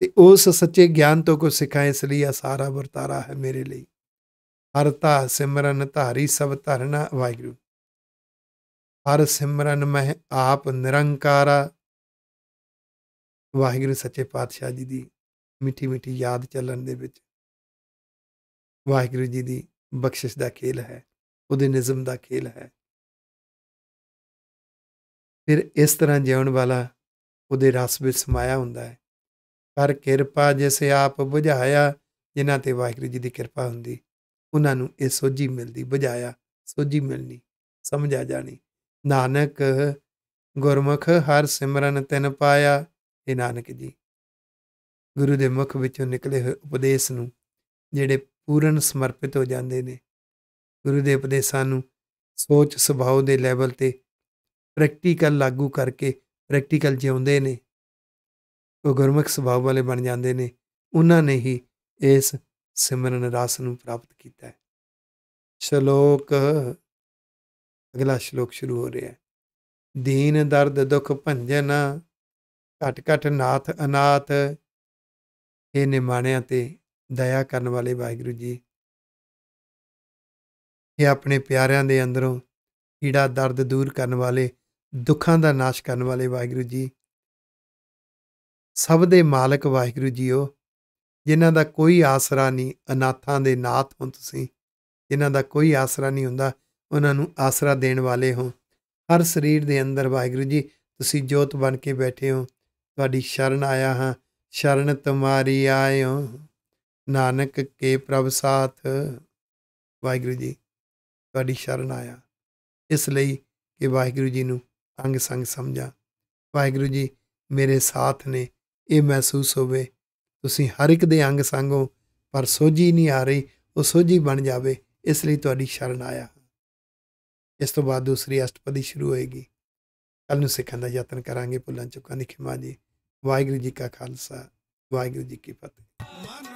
ਤੇ ਉਸ ਸੱਚੇ ਗਿਆਨ ਤੋਂ ਕੁਝ ਸਿੱਖਾਂ ਇਸ ਲਈ ਆ ਸਾਰਾ ਵਰਤਾਰਾ ਹੈ ਮੇਰੇ ਲਈ ਹਰਤਾ ਸਿਮਰਨ ਧਾਰੀ ਸਭ ਧਰਨਾ ਵਾਹਿਗੁਰੂ ਹਰ ਸਿਮਰਨ ਮਹਿ ਆਪ ਨਿਰੰਕਾਰਾ ਵਾਹਿਗੁਰੂ ਸੱਚੇ ਪਾਤਸ਼ਾਹ ਜੀ ਦੀ ਮਿੱਠੀ ਮਿੱਠੀ ਯਾਦ ਚੱਲਣ ਦੇ ਵਿੱਚ ਵਾਹਿਗੁਰੂ ਜੀ ਦੀ ਬਖਸ਼ਿਸ਼ ਦਾ ਖੇਲ ਹੈ ਉਹਦੇ ਨਿਜ਼ਮ ਦਾ ਖੇਲ ਹੈ ਫਿਰ ਇਸ ਤਰ੍ਹਾਂ ਜਿਉਣ ਵਾਲਾ ਉਹਦੇ ਰਸ ਵਿੱਚ ਸਮਾਇਆ ਹੁੰਦਾ ਹੈ ਪਰ ਕਿਰਪਾ ਜਿਸ ਆਪ ਬੁਝਾਇਆ ਜਿਨ੍ਹਾਂ ਤੇ ਵਾਹਿਗੁਰੂ ਜੀ ਦੀ ਕਿਰਪਾ ਹੁੰਦੀ ਉਹਨਾਂ ਨੂੰ ਇਹ ਸੋਝੀ ਮਿਲਦੀ ਬੁਝਾਇਆ ਸੋਝੀ ਮਿਲਣੀ ਸਮਝ ਆ ਜਾਣੀ ਨਾਨਕ ਗੁਰਮੁਖ ਹਰ ਸਿਮਰਨ ਤਿਨ ਪਾਇਆ ਇਹ ਨਾਨਕ ਜੀ ਗੁਰੂ ਦੇ ਮੁਖ ਵਿੱਚੋਂ ਨਿਕਲੇ ਹੋਏ ਉਪਦੇਸ਼ ਨੂੰ ਜਿਹੜੇ ਪੂਰਨ ਸਮਰਪਿਤ ਹੋ ਜਾਂਦੇ ਨੇ ਗੁਰੂ ਦੇ ਉਪਦੇਸ਼ਾਂ ਨੂੰ ਸੋਚ ਸੁਭਾਅ ਦੇ ਲੈਵਲ ਤੇ ਪ੍ਰੈਕਟੀਕਲ ਲਾਗੂ ਕਰਕੇ ਪ੍ਰੈਕਟੀਕਲ ਜਿਉਂਦੇ ਨੇ ਉਹ ਗੁਰਮੁਖ ਸੁਭਾਅ ਵਾਲੇ ਬਣ ਜਾਂਦੇ ਨੇ ਉਹਨਾਂ ਨੇ ਹੀ ਇਸ ਸਿਮਰਨ ਰਸ ਨੂੰ ਪ੍ਰਾਪਤ ਕੀਤਾ ਹੈ ਸ਼ਲੋਕ ਅਗਲਾ ਸ਼ਲੋਕ ਸ਼ੁਰੂ ਹੋ ਰਿਹਾ ਹੈ ਦੀਨ ਦਰਦ ਦੁਖ ਭੰਜਨ ਘਟ ਘਟ ਨਾਥ ਅਨਾਥ ਇਹ ਨਿਮਾਣਿਆ ਤੇ ਦਇਆ ਕਰਨ ਵਾਲੇ ਵਾਹਿਗੁਰੂ ਜੀ ਇਹ ਆਪਣੇ ਪਿਆਰਿਆਂ ਦੇ ਅੰਦਰੋਂ ਕੀੜਾ ਦਰਦ ਦੂਰ ਕਰਨ ਵਾਲੇ ਦੁੱਖਾਂ ਦਾ ਨਾਸ਼ ਕਰਨ ਵਾਲੇ ਵਾਹਿਗੁਰੂ ਜੀ ਸਭ ਦੇ ਮਾਲਕ ਵਾਹਿਗੁਰੂ ਜੀਓ ਜਿਨ੍ਹਾਂ ਦਾ ਕੋਈ ਆਸਰਾ ਨਹੀਂ ਅਨਾਥਾਂ ਦੇ ਨਾਥ ਹੋ ਤੁਸੀਂ ਜਿਨ੍ਹਾਂ ਦਾ ਕੋਈ ਆਸਰਾ ਨਹੀਂ ਹੁੰਦਾ ਉਹਨਾਂ ਨੂੰ ਆਸਰਾ ਦੇਣ ਵਾਲੇ ਹੋ ਹਰ ਸਰੀਰ ਦੇ ਅੰਦਰ ਵਾਹਿਗੁਰੂ ਜੀ ਤੁਸੀਂ ਜੋਤ ਬਣ ਕੇ ਬੈਠੇ ਹੋ ਤੁਹਾਡੀ ਸ਼ਰਨ ਆਇਆ ਹਾਂ ਸ਼ਰਨ ਤੁਮਾਰੀ ਆਇਓ ਨਾਨਕ ਕੇ ਪ੍ਰਭ ਸਾਥ ਵਾਹਿਗੁਰੂ ਜੀ ਤੁਹਾਡੀ ਸ਼ਰਨ ਆਇਆ ਇਸ ਲਈ ਕਿ ਵਾਹਿਗੁਰੂ ਜੀ ਨੂੰ ਅੰਗ ਸੰਗ ਸਮਝਾ ਵਾਹਿਗੁਰੂ ਜੀ ਮੇਰੇ ਸਾਥ ਨੇ ਇਹ ਮਹਿਸੂਸ ਹੋਵੇ ਤੁਸੀਂ ਹਰ ਇੱਕ ਦੇ ਅੰਗ ਸੰਗ ਹੋ ਪਰ ਸੋਝੀ ਨਹੀਂ ਆ ਰਹੀ ਉਹ ਸੋਝੀ ਬਣ ਜਾਵੇ ਇਸ ਲਈ ਤੁਹਾਡੀ ਸ਼ਰਨ ਆਇਆ ਇਸ ਤੋਂ ਬਾਅਦ ਦੂਸਰੀ ਅਸ਼ਟਪਦੀ ਸ਼ੁਰੂ ਹੋਏਗੀ ਕੱਲ ਨੂੰ ਸਿੱਖਾਂ ਦਾ ਯਤਨ ਕਰਾਂਗੇ ਭੁੱਲਾਂ ਚੁੱਕਾਂ ਦੀ ਖਿਮਾ ਜੀ ਵਾਹਿਗੁਰੂ ਜੀ ਕਾ ਖਾਲਸਾ ਵਾਹਿਗੁਰੂ ਜੀ ਕੀ ਫਤਿਹ